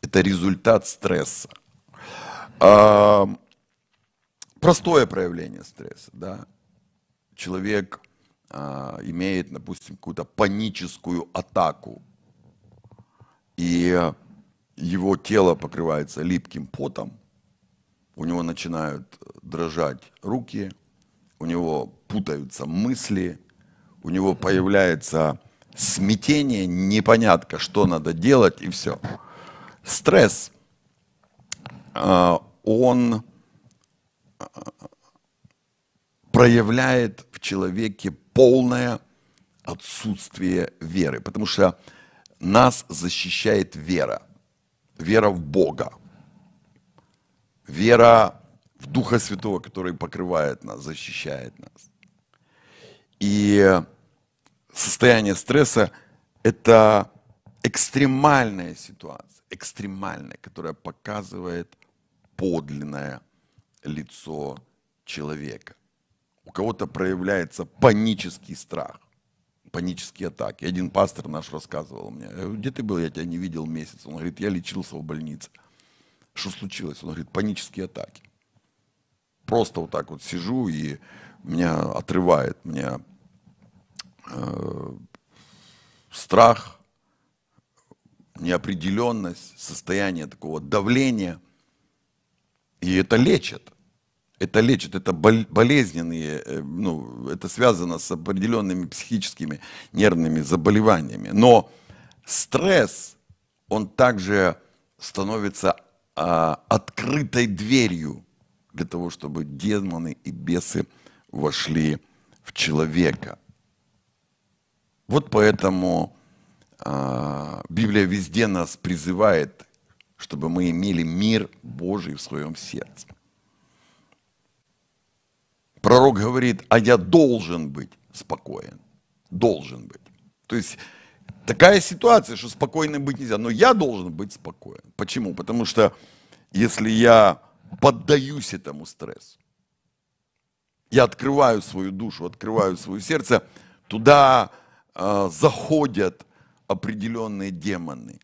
Это результат стресса. А, простое проявление стресса. Да? Человек а, имеет, допустим, какую-то паническую атаку, и его тело покрывается липким потом – у него начинают э, дрожать руки, у него путаются мысли, у него появляется смятение, непонятно, что надо делать и все. Стресс, э, он э, проявляет в человеке полное отсутствие веры, потому что нас защищает вера, вера в Бога – Вера в Духа Святого, который покрывает нас, защищает нас. И состояние стресса – это экстремальная ситуация, экстремальная, которая показывает подлинное лицо человека. У кого-то проявляется панический страх, панические атаки. Один пастор наш рассказывал мне, «Э, где ты был, я тебя не видел месяц. Он говорит, я лечился в больнице. Что случилось? Он говорит, панические атаки. Просто вот так вот сижу и меня отрывает, меня э, страх, неопределенность, состояние такого давления. И это лечит. Это лечит, это болезненные, э, ну, это связано с определенными психическими нервными заболеваниями. Но стресс, он также становится а, открытой дверью для того, чтобы демоны и бесы вошли в человека. Вот поэтому а, Библия везде нас призывает, чтобы мы имели мир Божий в своем сердце. Пророк говорит, а я должен быть спокоен. Должен быть. То есть такая ситуация, что спокойным быть нельзя. Но я должен быть спокоен. Почему? Потому что если я поддаюсь этому стрессу, я открываю свою душу, открываю свое сердце, туда э, заходят определенные демоны.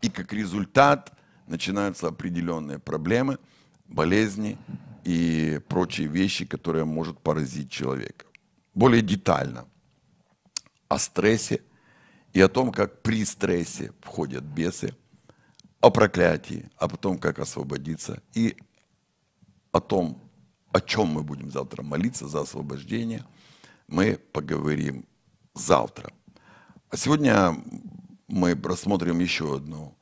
И как результат начинаются определенные проблемы, болезни и прочие вещи, которые может поразить человека. Более детально о стрессе – и о том, как при стрессе входят бесы, о проклятии, а потом как освободиться, и о том, о чем мы будем завтра молиться за освобождение, мы поговорим завтра. А сегодня мы рассмотрим еще одну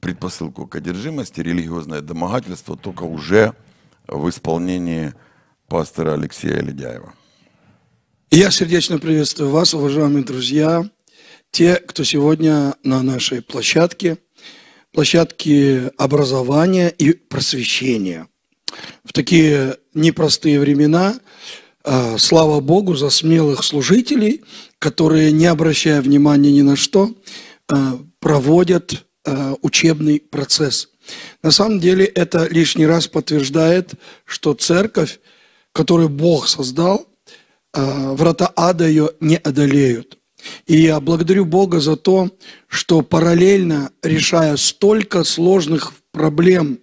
предпосылку к одержимости, религиозное домогательство, только уже в исполнении пастора Алексея Ледяева. Я сердечно приветствую вас, уважаемые друзья те, кто сегодня на нашей площадке, площадке образования и просвещения. В такие непростые времена, а, слава Богу, за смелых служителей, которые, не обращая внимания ни на что, а, проводят а, учебный процесс. На самом деле это лишний раз подтверждает, что церковь, которую Бог создал, врата ада ее не одолеют. И я благодарю Бога за то, что параллельно решая столько сложных проблем,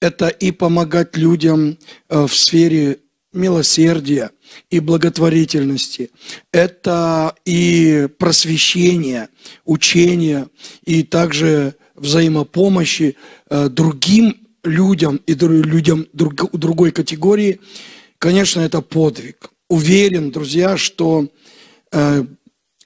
это и помогать людям э, в сфере милосердия и благотворительности. Это и просвещение, учение, и также взаимопомощи э, другим людям и людям другой категории. Конечно, это подвиг. Уверен, друзья, что э,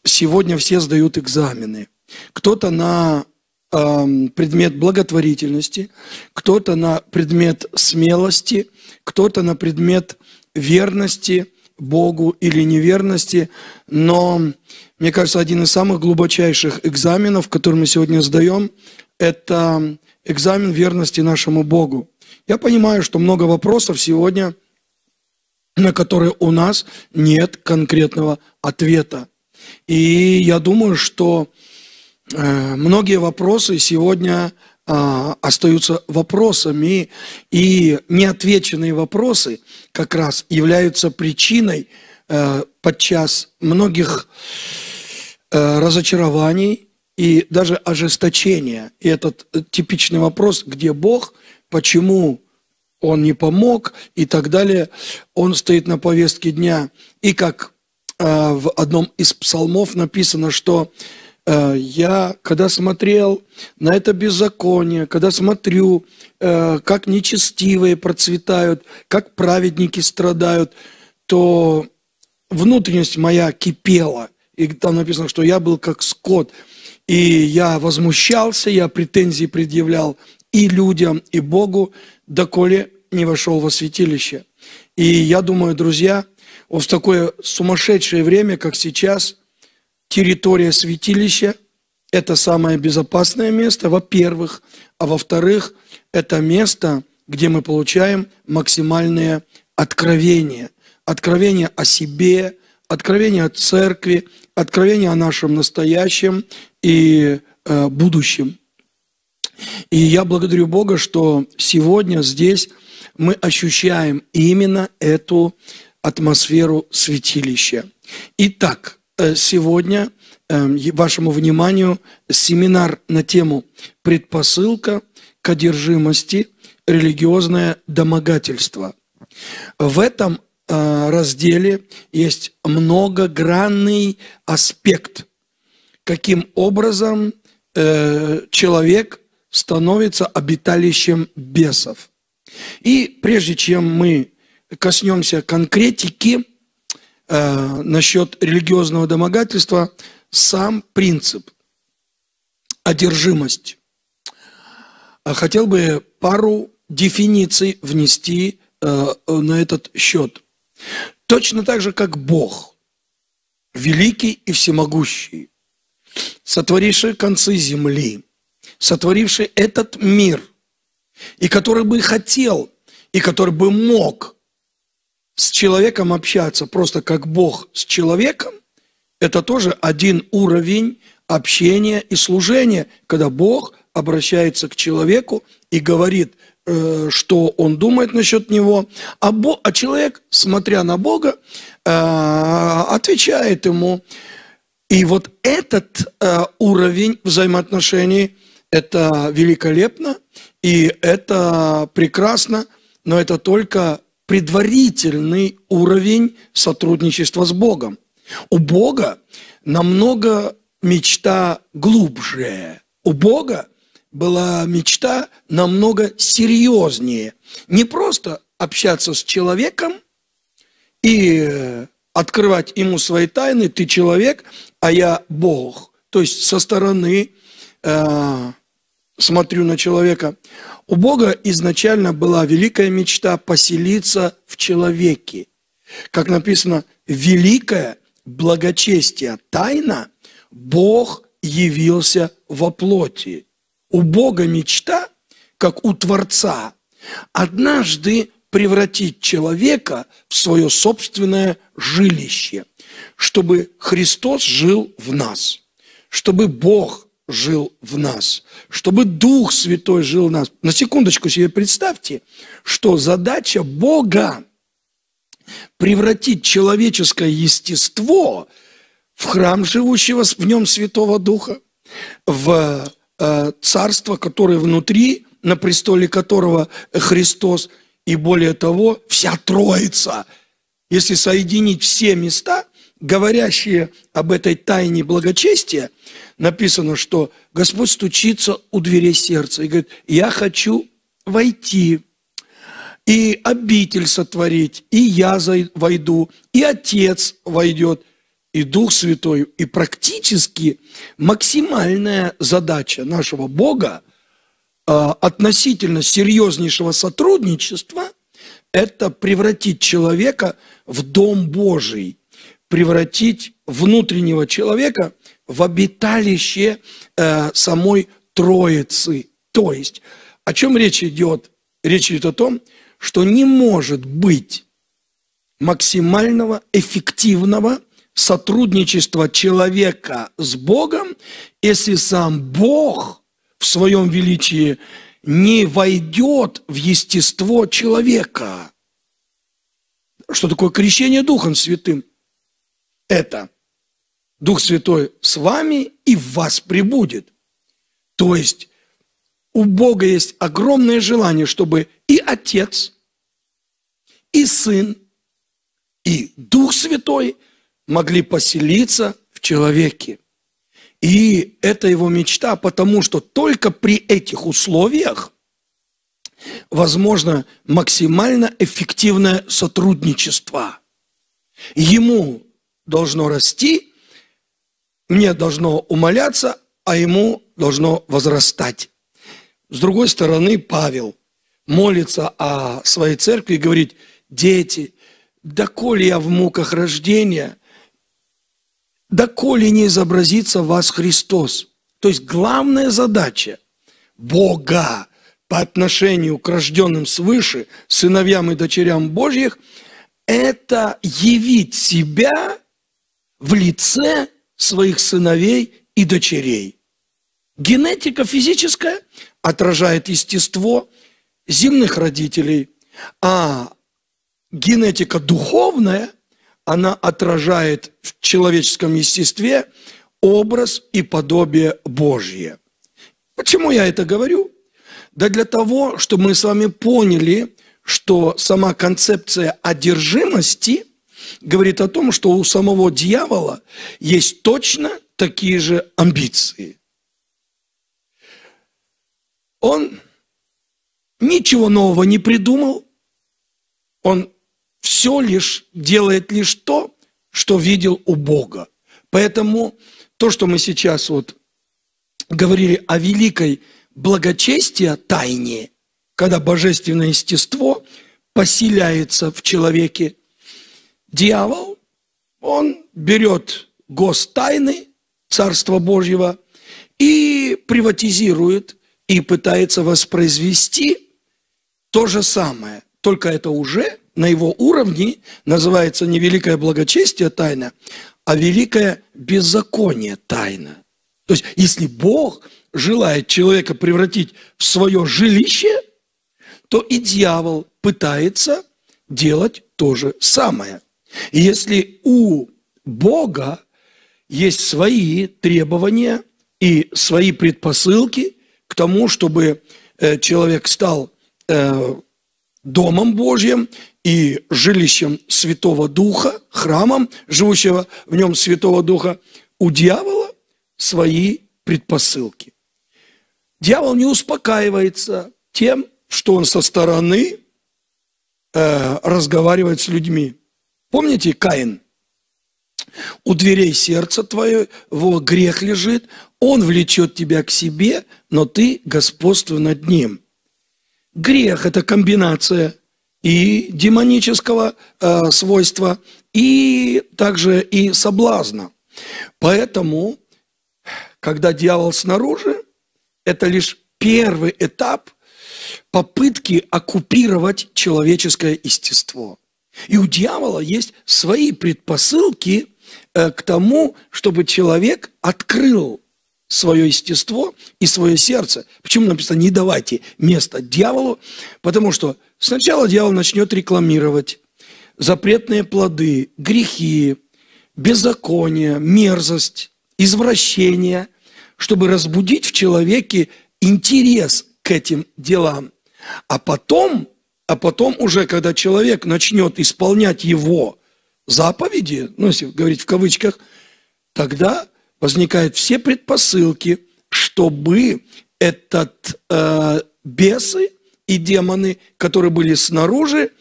сегодня все сдают экзамены. Кто-то на э, предмет благотворительности, кто-то на предмет смелости, кто-то на предмет верности Богу или неверности. Но, мне кажется, один из самых глубочайших экзаменов, который мы сегодня сдаем, это экзамен верности нашему Богу. Я понимаю, что много вопросов сегодня, на которые у нас нет конкретного ответа. И я думаю, что э, многие вопросы сегодня а, остаются вопросами, и неотвеченные вопросы как раз являются причиной э, подчас многих э, разочарований и даже ожесточения. И этот типичный вопрос, где Бог, почему он не помог и так далее, он стоит на повестке дня и как Э, в одном из псалмов написано, что э, я, когда смотрел на это беззаконие, когда смотрю, э, как нечестивые процветают, как праведники страдают, то внутренность моя кипела. И там написано, что я был как скот. И я возмущался, я претензии предъявлял и людям, и Богу, доколе не вошел во святилище. И я думаю, друзья, вот в такое сумасшедшее время, как сейчас, территория святилища – это самое безопасное место, во-первых. А во-вторых, это место, где мы получаем максимальное откровение. Откровение о себе, откровение о церкви, откровение о нашем настоящем и э, будущем. И я благодарю Бога, что сегодня здесь мы ощущаем именно эту атмосферу святилища. Итак, э, сегодня эм, вашему вниманию семинар на тему «Предпосылка к одержимости. Религиозное домогательство». В этом э, разделе есть многогранный аспект, каким образом э, человек становится обиталищем бесов. И прежде чем мы коснемся конкретики э, насчет религиозного домогательства, сам принцип одержимость. А хотел бы пару дефиниций внести э, на этот счет. Точно так же, как Бог, великий и всемогущий, сотворивший концы земли, сотворивший этот мир, и который бы хотел, и который бы мог с человеком общаться просто как Бог с человеком, это тоже один уровень общения и служения, когда Бог обращается к человеку и говорит, э, что он думает насчет него, а, Бог, а человек, смотря на Бога, э, отвечает ему. И вот этот э, уровень взаимоотношений – это великолепно, и это прекрасно, но это только предварительный уровень сотрудничества с Богом. У Бога намного мечта глубже. У Бога была мечта намного серьезнее. Не просто общаться с человеком и э, открывать ему свои тайны, ты человек, а я Бог. То есть со стороны э, смотрю на человека. У Бога изначально была великая мечта поселиться в человеке. Как написано, великое благочестие тайна Бог явился во плоти. У Бога мечта, как у Творца, однажды превратить человека в свое собственное жилище, чтобы Христос жил в нас, чтобы Бог жил в нас, чтобы Дух Святой жил в нас. На секундочку себе представьте, что задача Бога превратить человеческое естество в храм живущего в нем Святого Духа, в э, царство, которое внутри, на престоле которого Христос, и более того, вся Троица. Если соединить все места, говорящие об этой тайне благочестия, написано, что Господь стучится у дверей сердца и говорит, я хочу войти и обитель сотворить, и я войду, и Отец войдет, и Дух Святой. И практически максимальная задача нашего Бога а, относительно серьезнейшего сотрудничества – это превратить человека в Дом Божий, превратить внутреннего человека – в обиталище э, самой Троицы. То есть, о чем речь идет? Речь идет о том, что не может быть максимального эффективного сотрудничества человека с Богом, если сам Бог в своем величии не войдет в естество человека. Что такое крещение Духом Святым? Это – Дух Святой с вами и в вас прибудет. То есть у Бога есть огромное желание, чтобы и Отец, и Сын, и Дух Святой могли поселиться в человеке. И это его мечта, потому что только при этих условиях возможно максимально эффективное сотрудничество. Ему должно расти – мне должно умоляться, а ему должно возрастать. С другой стороны, Павел молится о своей церкви и говорит, дети, доколе я в муках рождения, доколе не изобразится в вас Христос. То есть главная задача Бога по отношению к рожденным свыше, сыновьям и дочерям Божьих, это явить себя в лице своих сыновей и дочерей. Генетика физическая отражает естество земных родителей, а генетика духовная, она отражает в человеческом естестве образ и подобие Божье. Почему я это говорю? Да для того, чтобы мы с вами поняли, что сама концепция одержимости – говорит о том, что у самого дьявола есть точно такие же амбиции. Он ничего нового не придумал, он все лишь делает лишь то, что видел у Бога. Поэтому то, что мы сейчас вот говорили о великой благочестия тайне, когда божественное естество поселяется в человеке – дьявол, он берет гостайны Царства Божьего и приватизирует, и пытается воспроизвести то же самое, только это уже на его уровне называется не великое благочестие тайна, а великое беззаконие тайна. То есть, если Бог желает человека превратить в свое жилище, то и дьявол пытается делать то же самое – и если у Бога есть свои требования и свои предпосылки к тому, чтобы э, человек стал э, домом Божьим и жилищем Святого Духа, храмом живущего в нем Святого Духа, у дьявола свои предпосылки. Дьявол не успокаивается тем, что он со стороны э, разговаривает с людьми. Помните Каин? У дверей сердца твое, твоего грех лежит, он влечет тебя к себе, но ты господствуй над ним. Грех – это комбинация и демонического э, свойства, и также и соблазна. Поэтому, когда дьявол снаружи, это лишь первый этап попытки оккупировать человеческое естество. И у дьявола есть свои предпосылки э, к тому, чтобы человек открыл свое естество и свое сердце. Почему написано «не давайте место дьяволу»? Потому что сначала дьявол начнет рекламировать запретные плоды, грехи, беззаконие, мерзость, извращение, чтобы разбудить в человеке интерес к этим делам. А потом – а потом уже, когда человек начнет исполнять его заповеди, ну, если говорить в кавычках, тогда возникают все предпосылки, чтобы этот э, бесы и демоны, которые были снаружи,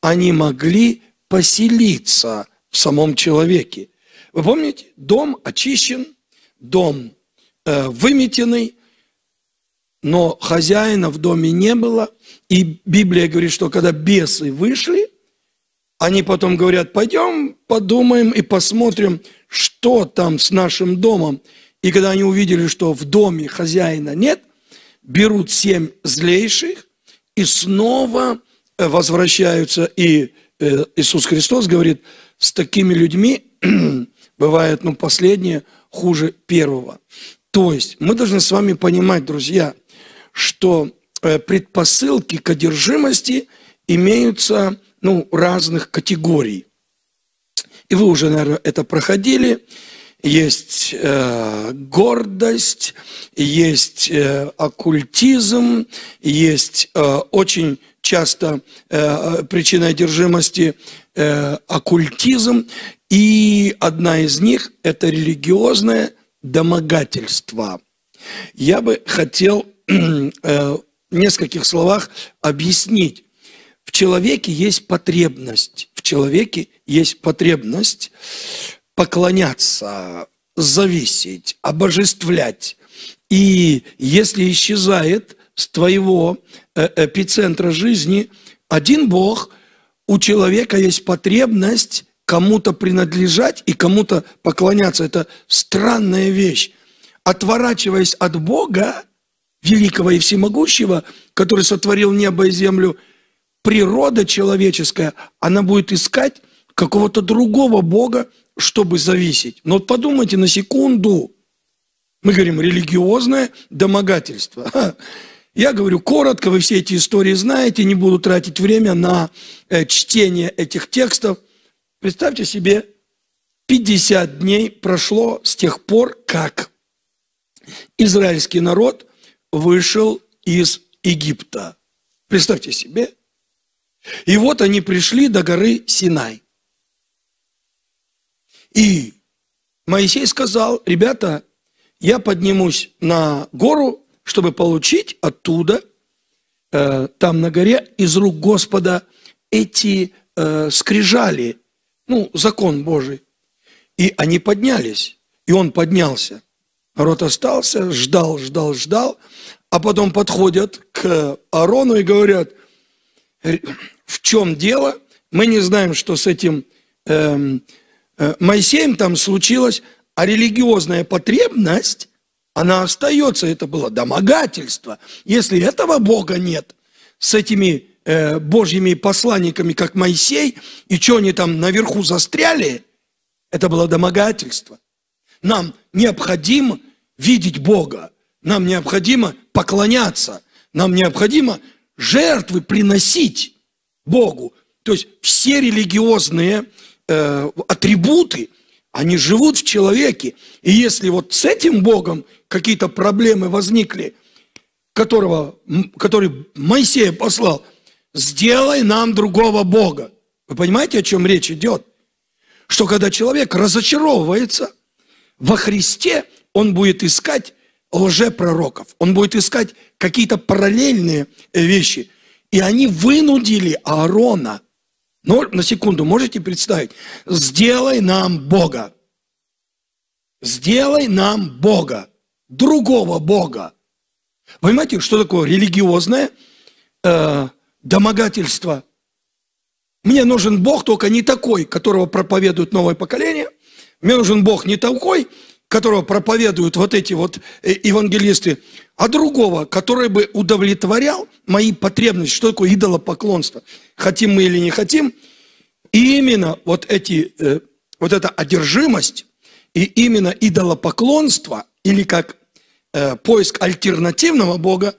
они могли поселиться в самом человеке. Вы помните, дом очищен, дом э, выметенный, но хозяина в доме не было. И Библия говорит, что когда бесы вышли, они потом говорят, пойдем подумаем и посмотрим, что там с нашим домом. И когда они увидели, что в доме хозяина нет, берут семь злейших и снова э, возвращаются. И э, Иисус Христос говорит, с такими людьми (clears throat) бывает, ну, последнее хуже первого. То есть мы должны с вами понимать, друзья – что э, предпосылки к одержимости имеются ну, разных категорий. И вы уже, наверное, это проходили. Есть э, гордость, есть э, оккультизм, есть э, очень часто э, причина одержимости э, оккультизм. И одна из них – это религиозное домогательство. Я бы хотел Э, в нескольких словах объяснить. В человеке есть потребность, в человеке есть потребность поклоняться, зависеть, обожествлять. И если исчезает с твоего э, эпицентра жизни один Бог, у человека есть потребность кому-то принадлежать и кому-то поклоняться. Это странная вещь. Отворачиваясь от Бога, великого и всемогущего, который сотворил небо и землю, природа человеческая, она будет искать какого-то другого Бога, чтобы зависеть. Но вот подумайте на секунду. Мы говорим религиозное домогательство. Я говорю коротко, вы все эти истории знаете, не буду тратить время на э, чтение этих текстов. Представьте себе, 50 дней прошло с тех пор, как израильский народ вышел из Египта. Представьте себе. И вот они пришли до горы Синай. И Моисей сказал, ребята, я поднимусь на гору, чтобы получить оттуда, э, там на горе, из рук Господа эти э, скрижали, ну, закон Божий. И они поднялись, и он поднялся. Народ остался, ждал, ждал, ждал – а потом подходят к Арону и говорят, в чем дело? Мы не знаем, что с этим э, э, Моисеем там случилось, а религиозная потребность, она остается. Это было домогательство. Если этого Бога нет с этими э, Божьими посланниками, как Моисей, и что они там наверху застряли, это было домогательство. Нам необходимо видеть Бога. Нам необходимо поклоняться, нам необходимо жертвы приносить Богу. То есть все религиозные э, атрибуты, они живут в человеке. И если вот с этим Богом какие-то проблемы возникли, которого, который Моисей послал, сделай нам другого Бога. Вы понимаете, о чем речь идет? Что когда человек разочаровывается во Христе, он будет искать лжепророков. Он будет искать какие-то параллельные э, вещи. И они вынудили Аарона, ну, на секунду, можете представить, сделай нам Бога. Сделай нам Бога, другого Бога. Понимаете, что такое религиозное э, домогательство? Мне нужен Бог, только не такой, которого проповедует новое поколение. Мне нужен Бог не такой, которого проповедуют вот эти вот э, евангелисты, а другого, который бы удовлетворял мои потребности, что такое идолопоклонство, хотим мы или не хотим. И именно вот, эти, э, вот эта одержимость и именно идолопоклонство, или как э, поиск альтернативного Бога,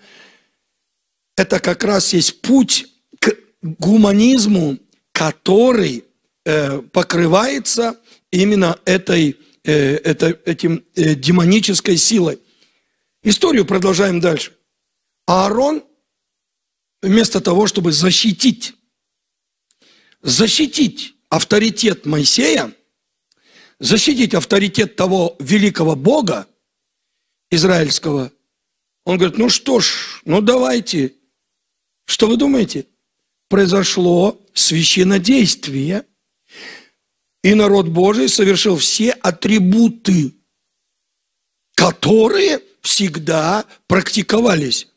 это как раз есть путь к гуманизму, который покрывается именно этой Э, это, этим э, демонической силой. Историю продолжаем дальше. Аарон, вместо того, чтобы защитить, защитить авторитет Моисея, защитить авторитет того великого Бога израильского, он говорит, ну что ж, ну давайте. Что вы думаете? Произошло священодействие – и народ Божий совершил все атрибуты, которые всегда практиковались.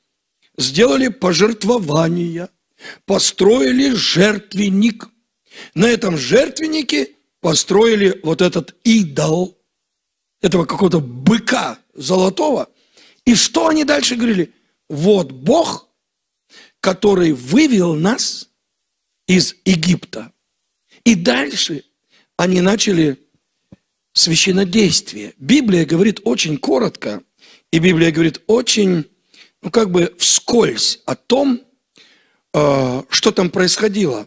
Сделали пожертвования, построили жертвенник. На этом жертвеннике построили вот этот идол, этого какого-то быка золотого. И что они дальше говорили? Вот Бог, который вывел нас из Египта. И дальше они начали священнодействие. Библия говорит очень коротко, и Библия говорит очень, ну как бы вскользь о том, э, что там происходило.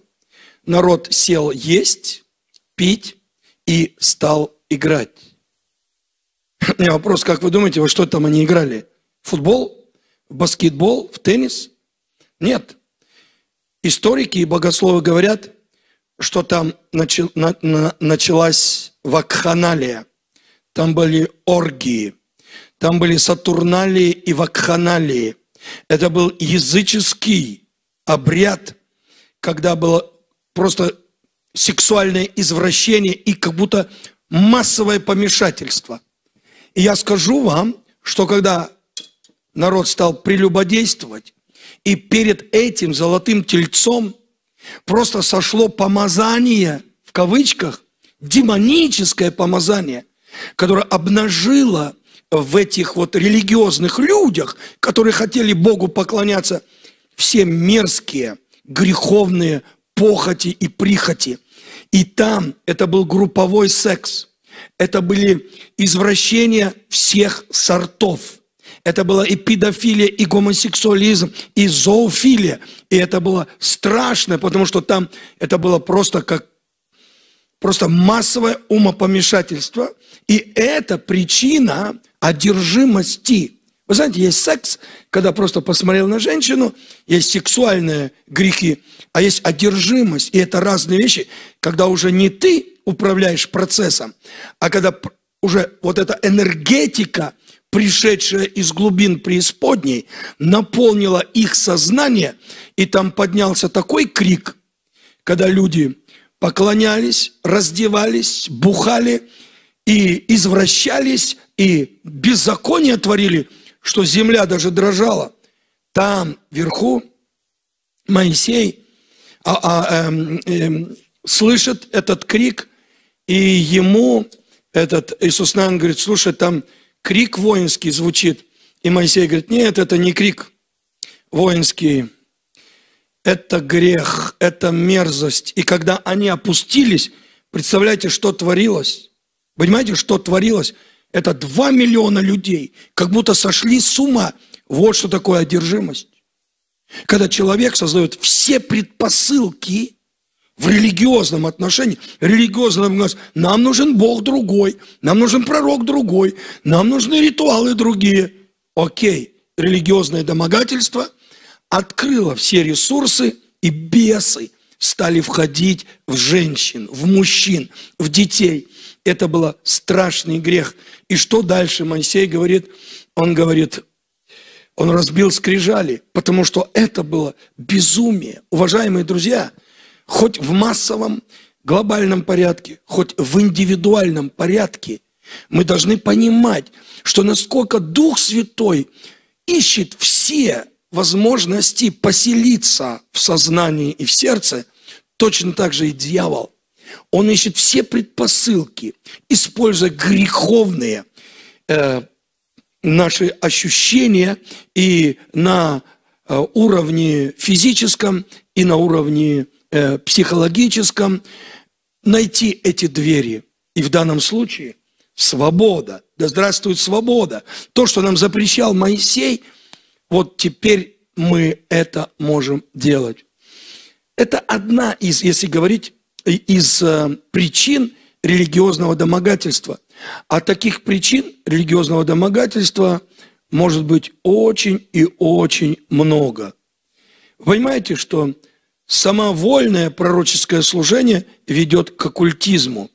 Народ сел есть, пить и стал играть. У меня вопрос, как вы думаете, во что там они играли? В футбол, в баскетбол, в теннис? Нет. Историки и богословы говорят, что там началась вакханалия. Там были оргии, там были сатурналии и вакханалии. Это был языческий обряд, когда было просто сексуальное извращение и как будто массовое помешательство. И я скажу вам, что когда народ стал прелюбодействовать, и перед этим золотым тельцом – Просто сошло помазание, в кавычках, демоническое помазание, которое обнажило в этих вот религиозных людях, которые хотели Богу поклоняться, все мерзкие, греховные похоти и прихоти. И там это был групповой секс. Это были извращения всех сортов это была и педофилия, и гомосексуализм, и зоофилия. И это было страшно, потому что там это было просто как просто массовое умопомешательство. И это причина одержимости. Вы знаете, есть секс, когда просто посмотрел на женщину, есть сексуальные грехи, а есть одержимость. И это разные вещи, когда уже не ты управляешь процессом, а когда уже вот эта энергетика – пришедшая из глубин преисподней, наполнила их сознание, и там поднялся такой крик, когда люди поклонялись, раздевались, бухали и извращались, и беззаконие творили, что земля даже дрожала. Там, вверху, Моисей а, а, э, э, слышит этот крик, и ему этот Иисус Навин говорит, слушай, там крик воинский звучит. И Моисей говорит, нет, это не крик воинский, это грех, это мерзость. И когда они опустились, представляете, что творилось? Понимаете, что творилось? Это 2 миллиона людей, как будто сошли с ума. Вот что такое одержимость. Когда человек создает все предпосылки в религиозном отношении, религиозном нас, нам нужен Бог другой, нам нужен пророк другой, нам нужны ритуалы другие. Окей, религиозное домогательство открыло все ресурсы, и бесы стали входить в женщин, в мужчин, в детей. Это был страшный грех. И что дальше Моисей говорит? Он говорит, он разбил скрижали, потому что это было безумие. Уважаемые друзья – хоть в массовом глобальном порядке, хоть в индивидуальном порядке, мы должны понимать, что насколько Дух Святой ищет все возможности поселиться в сознании и в сердце, точно так же и дьявол. Он ищет все предпосылки, используя греховные э, наши ощущения и на э, уровне физическом, и на уровне Э, психологическом, найти эти двери. И в данном случае свобода. Да здравствует свобода. То, что нам запрещал Моисей, вот теперь мы это можем делать. Это одна из, если говорить, из э, причин религиозного домогательства. А таких причин религиозного домогательства может быть очень и очень много. Вы понимаете, что самовольное пророческое служение ведет к оккультизму.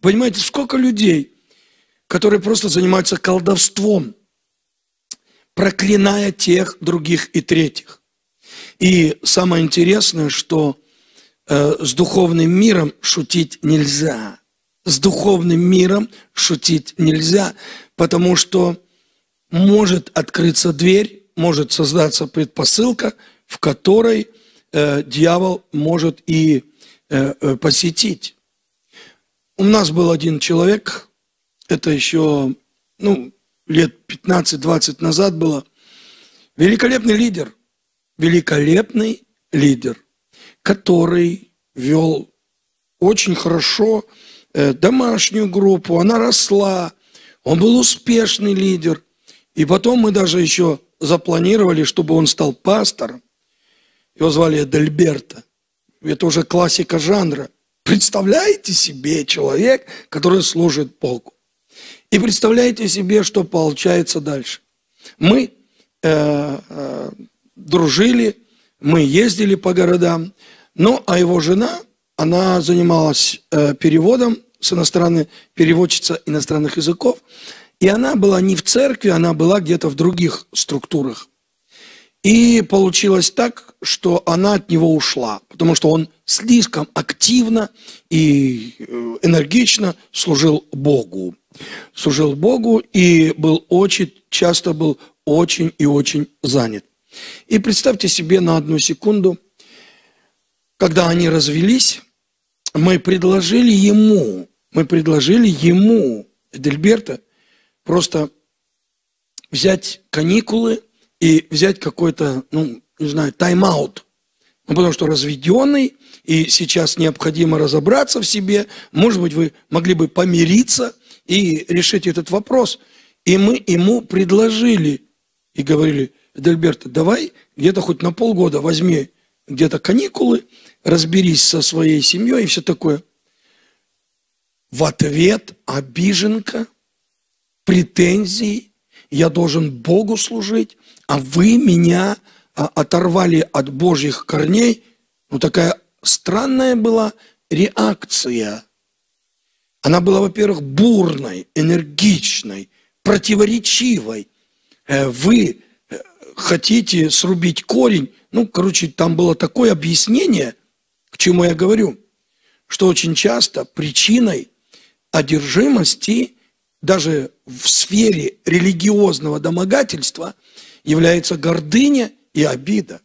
Понимаете, сколько людей, которые просто занимаются колдовством, проклиная тех, других и третьих. И самое интересное, что э, с духовным миром шутить нельзя. С духовным миром шутить нельзя, потому что может открыться дверь, может создаться предпосылка, в которой – Э, дьявол может и э, э, посетить. У нас был один человек, это еще ну, лет 15-20 назад было, великолепный лидер, великолепный лидер, который вел очень хорошо домашнюю группу, она росла, он был успешный лидер. И потом мы даже еще запланировали, чтобы он стал пастором. Его звали Эдельберта. Это уже классика жанра. Представляете себе человек, который служит Богу. И представляете себе, что получается дальше. Мы э, э, дружили, мы ездили по городам, Но а его жена, она занималась э, переводом с иностранной, переводчица иностранных языков, и она была не в церкви, она была где-то в других структурах. И получилось так, что она от него ушла, потому что он слишком активно и э, энергично служил Богу. Служил Богу и был очень, часто был очень и очень занят. И представьте себе на одну секунду, когда они развелись, мы предложили ему, мы предложили ему, Эдельберта, просто взять каникулы – и взять какой-то, ну, не знаю, тайм-аут. Ну, потому что разведенный, и сейчас необходимо разобраться в себе. Может быть, вы могли бы помириться и решить этот вопрос. И мы ему предложили и говорили, Эдельберта, давай где-то хоть на полгода возьми где-то каникулы, разберись со своей семьей и все такое. В ответ обиженка, претензии, я должен Богу служить, а вы меня а, оторвали от Божьих корней. Ну, такая странная была реакция. Она была, во-первых, бурной, энергичной, противоречивой. Э, вы э, хотите срубить корень. Ну, короче, там было такое объяснение, к чему я говорю, что очень часто причиной одержимости даже в сфере религиозного домогательства – является гордыня и обида.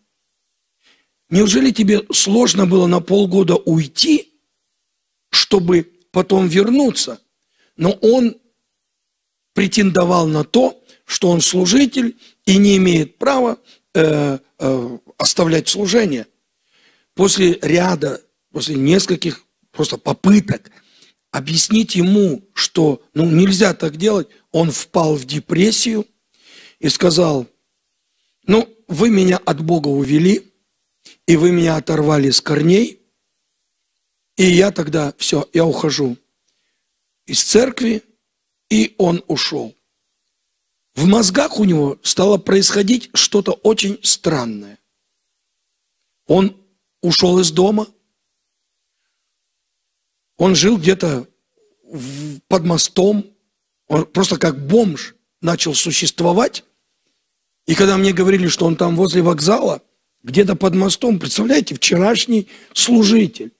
Неужели тебе сложно было на полгода уйти, чтобы потом вернуться? Но он претендовал на то, что он служитель и не имеет права э, э, оставлять служение. После ряда, после нескольких просто попыток объяснить ему, что ну, нельзя так делать, он впал в депрессию и сказал, ну, вы меня от Бога увели, и вы меня оторвали с корней, и я тогда, все, я ухожу из церкви, и он ушел. В мозгах у него стало происходить что-то очень странное. Он ушел из дома, он жил где-то под мостом, он просто как бомж начал существовать, и когда мне говорили, что он там возле вокзала, где-то под мостом, представляете, вчерашний служитель,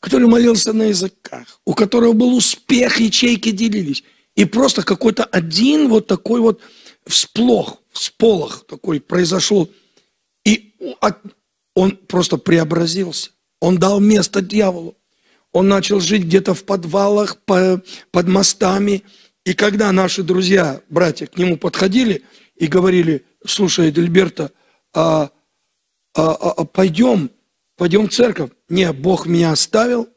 который молился на языках, у которого был успех, ячейки делились. И просто какой-то один вот такой вот всплох, всполох такой произошел. И он просто преобразился. Он дал место дьяволу. Он начал жить где-то в подвалах, под мостами. И когда наши друзья, братья к нему подходили – и говорили, слушай, Эдельберта, а, а, а, пойдем, пойдем в церковь. Не, Бог меня оставил,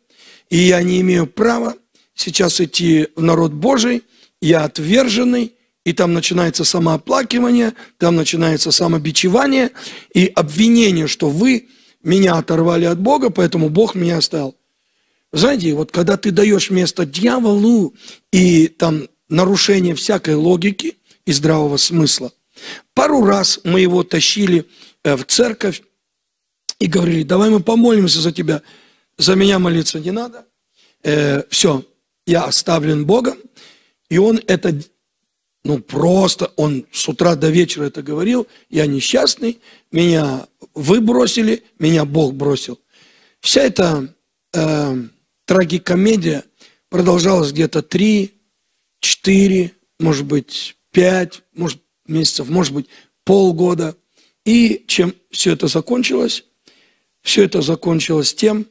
и я не имею права сейчас идти в народ Божий, я отверженный, и там начинается самооплакивание, там начинается самобичевание и обвинение, что вы меня оторвали от Бога, поэтому Бог меня оставил. Знаете, вот когда ты даешь место дьяволу и там нарушение всякой логики, и здравого смысла. Пару раз мы его тащили э, в церковь и говорили, давай мы помолимся за тебя. За меня молиться не надо. Э, все, я оставлен Богом. И он это, ну просто, он с утра до вечера это говорил. Я несчастный, меня выбросили, меня Бог бросил. Вся эта э, трагикомедия продолжалась где-то 3, 4, может быть, пять, может, месяцев, может быть, полгода. И чем все это закончилось? Все это закончилось тем,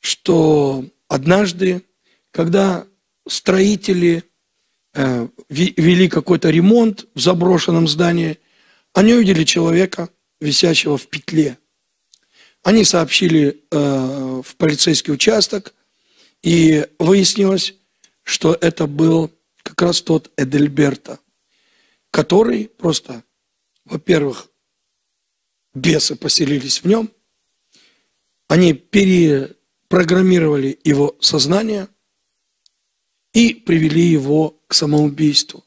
что однажды, когда строители э, вели какой-то ремонт в заброшенном здании, они увидели человека, висящего в петле. Они сообщили э, в полицейский участок, и выяснилось, что это был как раз тот Эдельберта – который просто, во-первых, бесы поселились в нем, они перепрограммировали его сознание и привели его к самоубийству.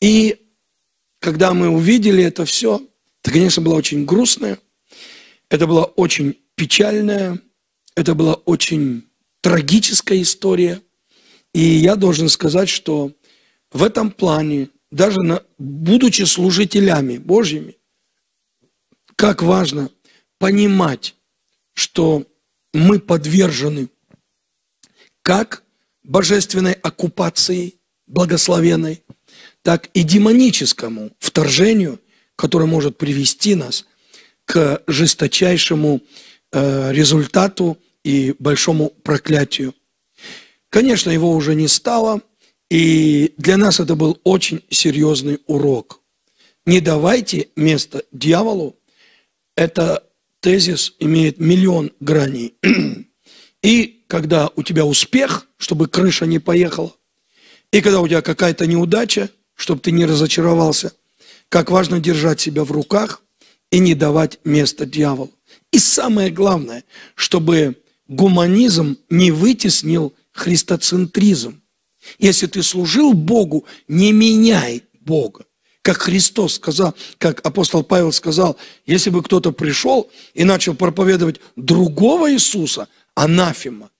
И когда мы увидели это все, это, конечно, было очень грустное, это была очень печальная, это была очень трагическая история. И я должен сказать, что в этом плане даже на, будучи служителями Божьими, как важно понимать, что мы подвержены как божественной оккупации благословенной, так и демоническому вторжению, которое может привести нас к жесточайшему э, результату и большому проклятию. Конечно, его уже не стало – и для нас это был очень серьезный урок. Не давайте место дьяволу. Это тезис имеет миллион граней. (clears throat) И когда у тебя успех, чтобы крыша не поехала, и когда у тебя какая-то неудача, чтобы ты не разочаровался, как важно держать себя в руках и не давать место дьяволу. И самое главное, чтобы гуманизм не вытеснил христоцентризм. Если ты служил Богу, не меняй Бога. Как Христос сказал, как апостол Павел сказал, если бы кто-то пришел и начал проповедовать другого Иисуса, анафима.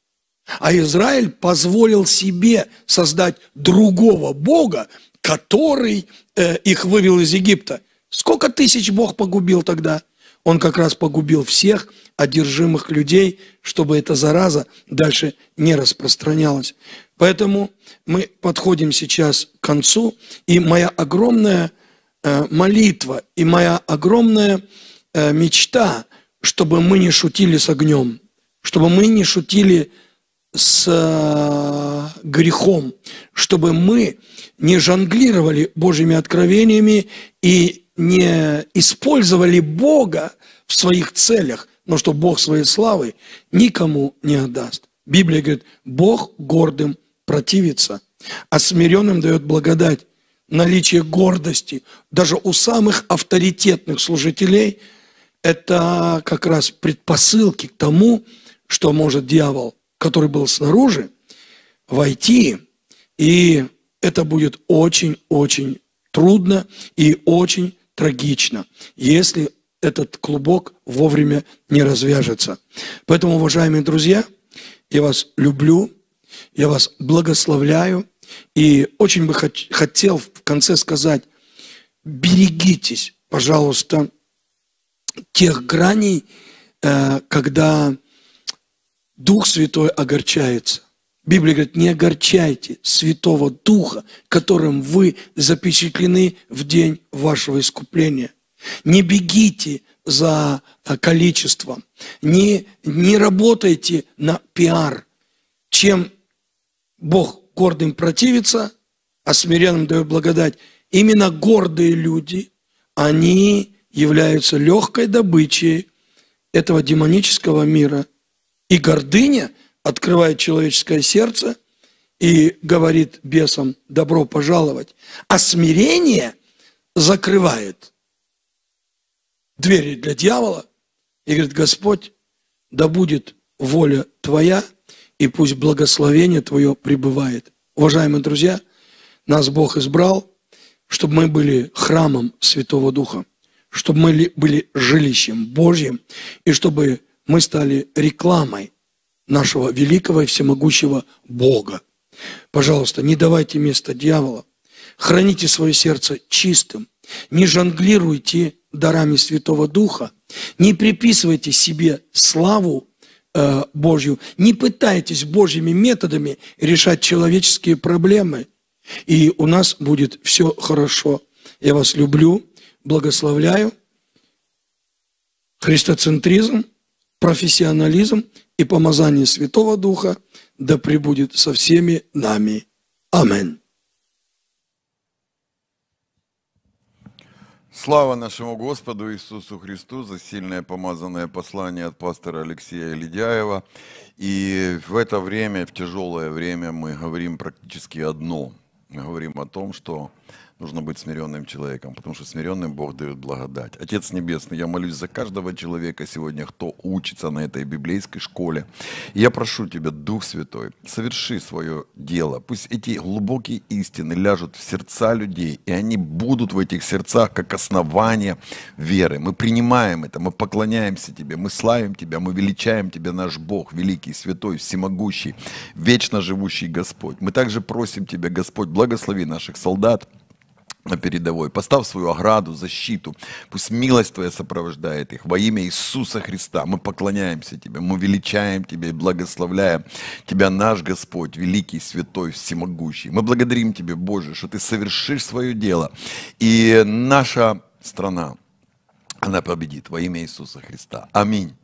А Израиль позволил себе создать другого Бога, который э, их вывел из Египта. Сколько тысяч Бог погубил тогда? Он как раз погубил всех одержимых людей, чтобы эта зараза дальше не распространялась. Поэтому мы подходим сейчас к концу, и моя огромная э, молитва и моя огромная э, мечта, чтобы мы не шутили с огнем, чтобы мы не шутили с э, грехом, чтобы мы не жонглировали Божьими откровениями и не использовали Бога в своих целях, но что Бог своей славы никому не отдаст. Библия говорит, Бог гордым противится, а смиренным дает благодать. Наличие гордости даже у самых авторитетных служителей – это как раз предпосылки к тому, что может дьявол, который был снаружи, войти, и это будет очень-очень трудно и очень трагично, если этот клубок вовремя не развяжется. Поэтому, уважаемые друзья, я вас люблю, я вас благословляю, и очень бы хотел в конце сказать, берегитесь, пожалуйста, тех граней, э, когда Дух Святой огорчается. Библия говорит, не огорчайте Святого Духа, которым вы запечатлены в день вашего искупления. Не бегите за э, количеством, не, не работайте на пиар. Чем Бог гордым противится, а смиренным дает благодать, именно гордые люди, они являются легкой добычей этого демонического мира. И гордыня – открывает человеческое сердце и говорит бесам «добро пожаловать», а смирение закрывает двери для дьявола и говорит «Господь, да будет воля Твоя, и пусть благословение Твое пребывает». Уважаемые друзья, нас Бог избрал, чтобы мы были храмом Святого Духа, чтобы мы были жилищем Божьим, и чтобы мы стали рекламой нашего великого и всемогущего Бога. Пожалуйста, не давайте место дьявола, Храните свое сердце чистым. Не жонглируйте дарами Святого Духа. Не приписывайте себе славу э, Божью. Не пытайтесь Божьими методами решать человеческие проблемы. И у нас будет все хорошо. Я вас люблю, благословляю. Христоцентризм, профессионализм, и помазание Святого Духа да пребудет со всеми нами. Аминь. Слава нашему Господу Иисусу Христу за сильное помазанное послание от пастора Алексея Ледяева. И в это время, в тяжелое время, мы говорим практически одно. Мы говорим о том, что Нужно быть смиренным человеком, потому что смиренным Бог дает благодать. Отец Небесный, я молюсь за каждого человека сегодня, кто учится на этой библейской школе. я прошу Тебя, Дух Святой, соверши свое дело. Пусть эти глубокие истины ляжут в сердца людей, и они будут в этих сердцах как основание веры. Мы принимаем это, мы поклоняемся Тебе, мы славим Тебя, мы величаем Тебя, наш Бог, великий, святой, всемогущий, вечно живущий Господь. Мы также просим Тебя, Господь, благослови наших солдат, на передовой. Поставь свою ограду, защиту. Пусть милость Твоя сопровождает их. Во имя Иисуса Христа мы поклоняемся Тебе, мы величаем Тебя и благословляем Тебя, наш Господь, великий, святой, всемогущий. Мы благодарим Тебе, Боже, что Ты совершишь свое дело. И наша страна, она победит во имя Иисуса Христа. Аминь.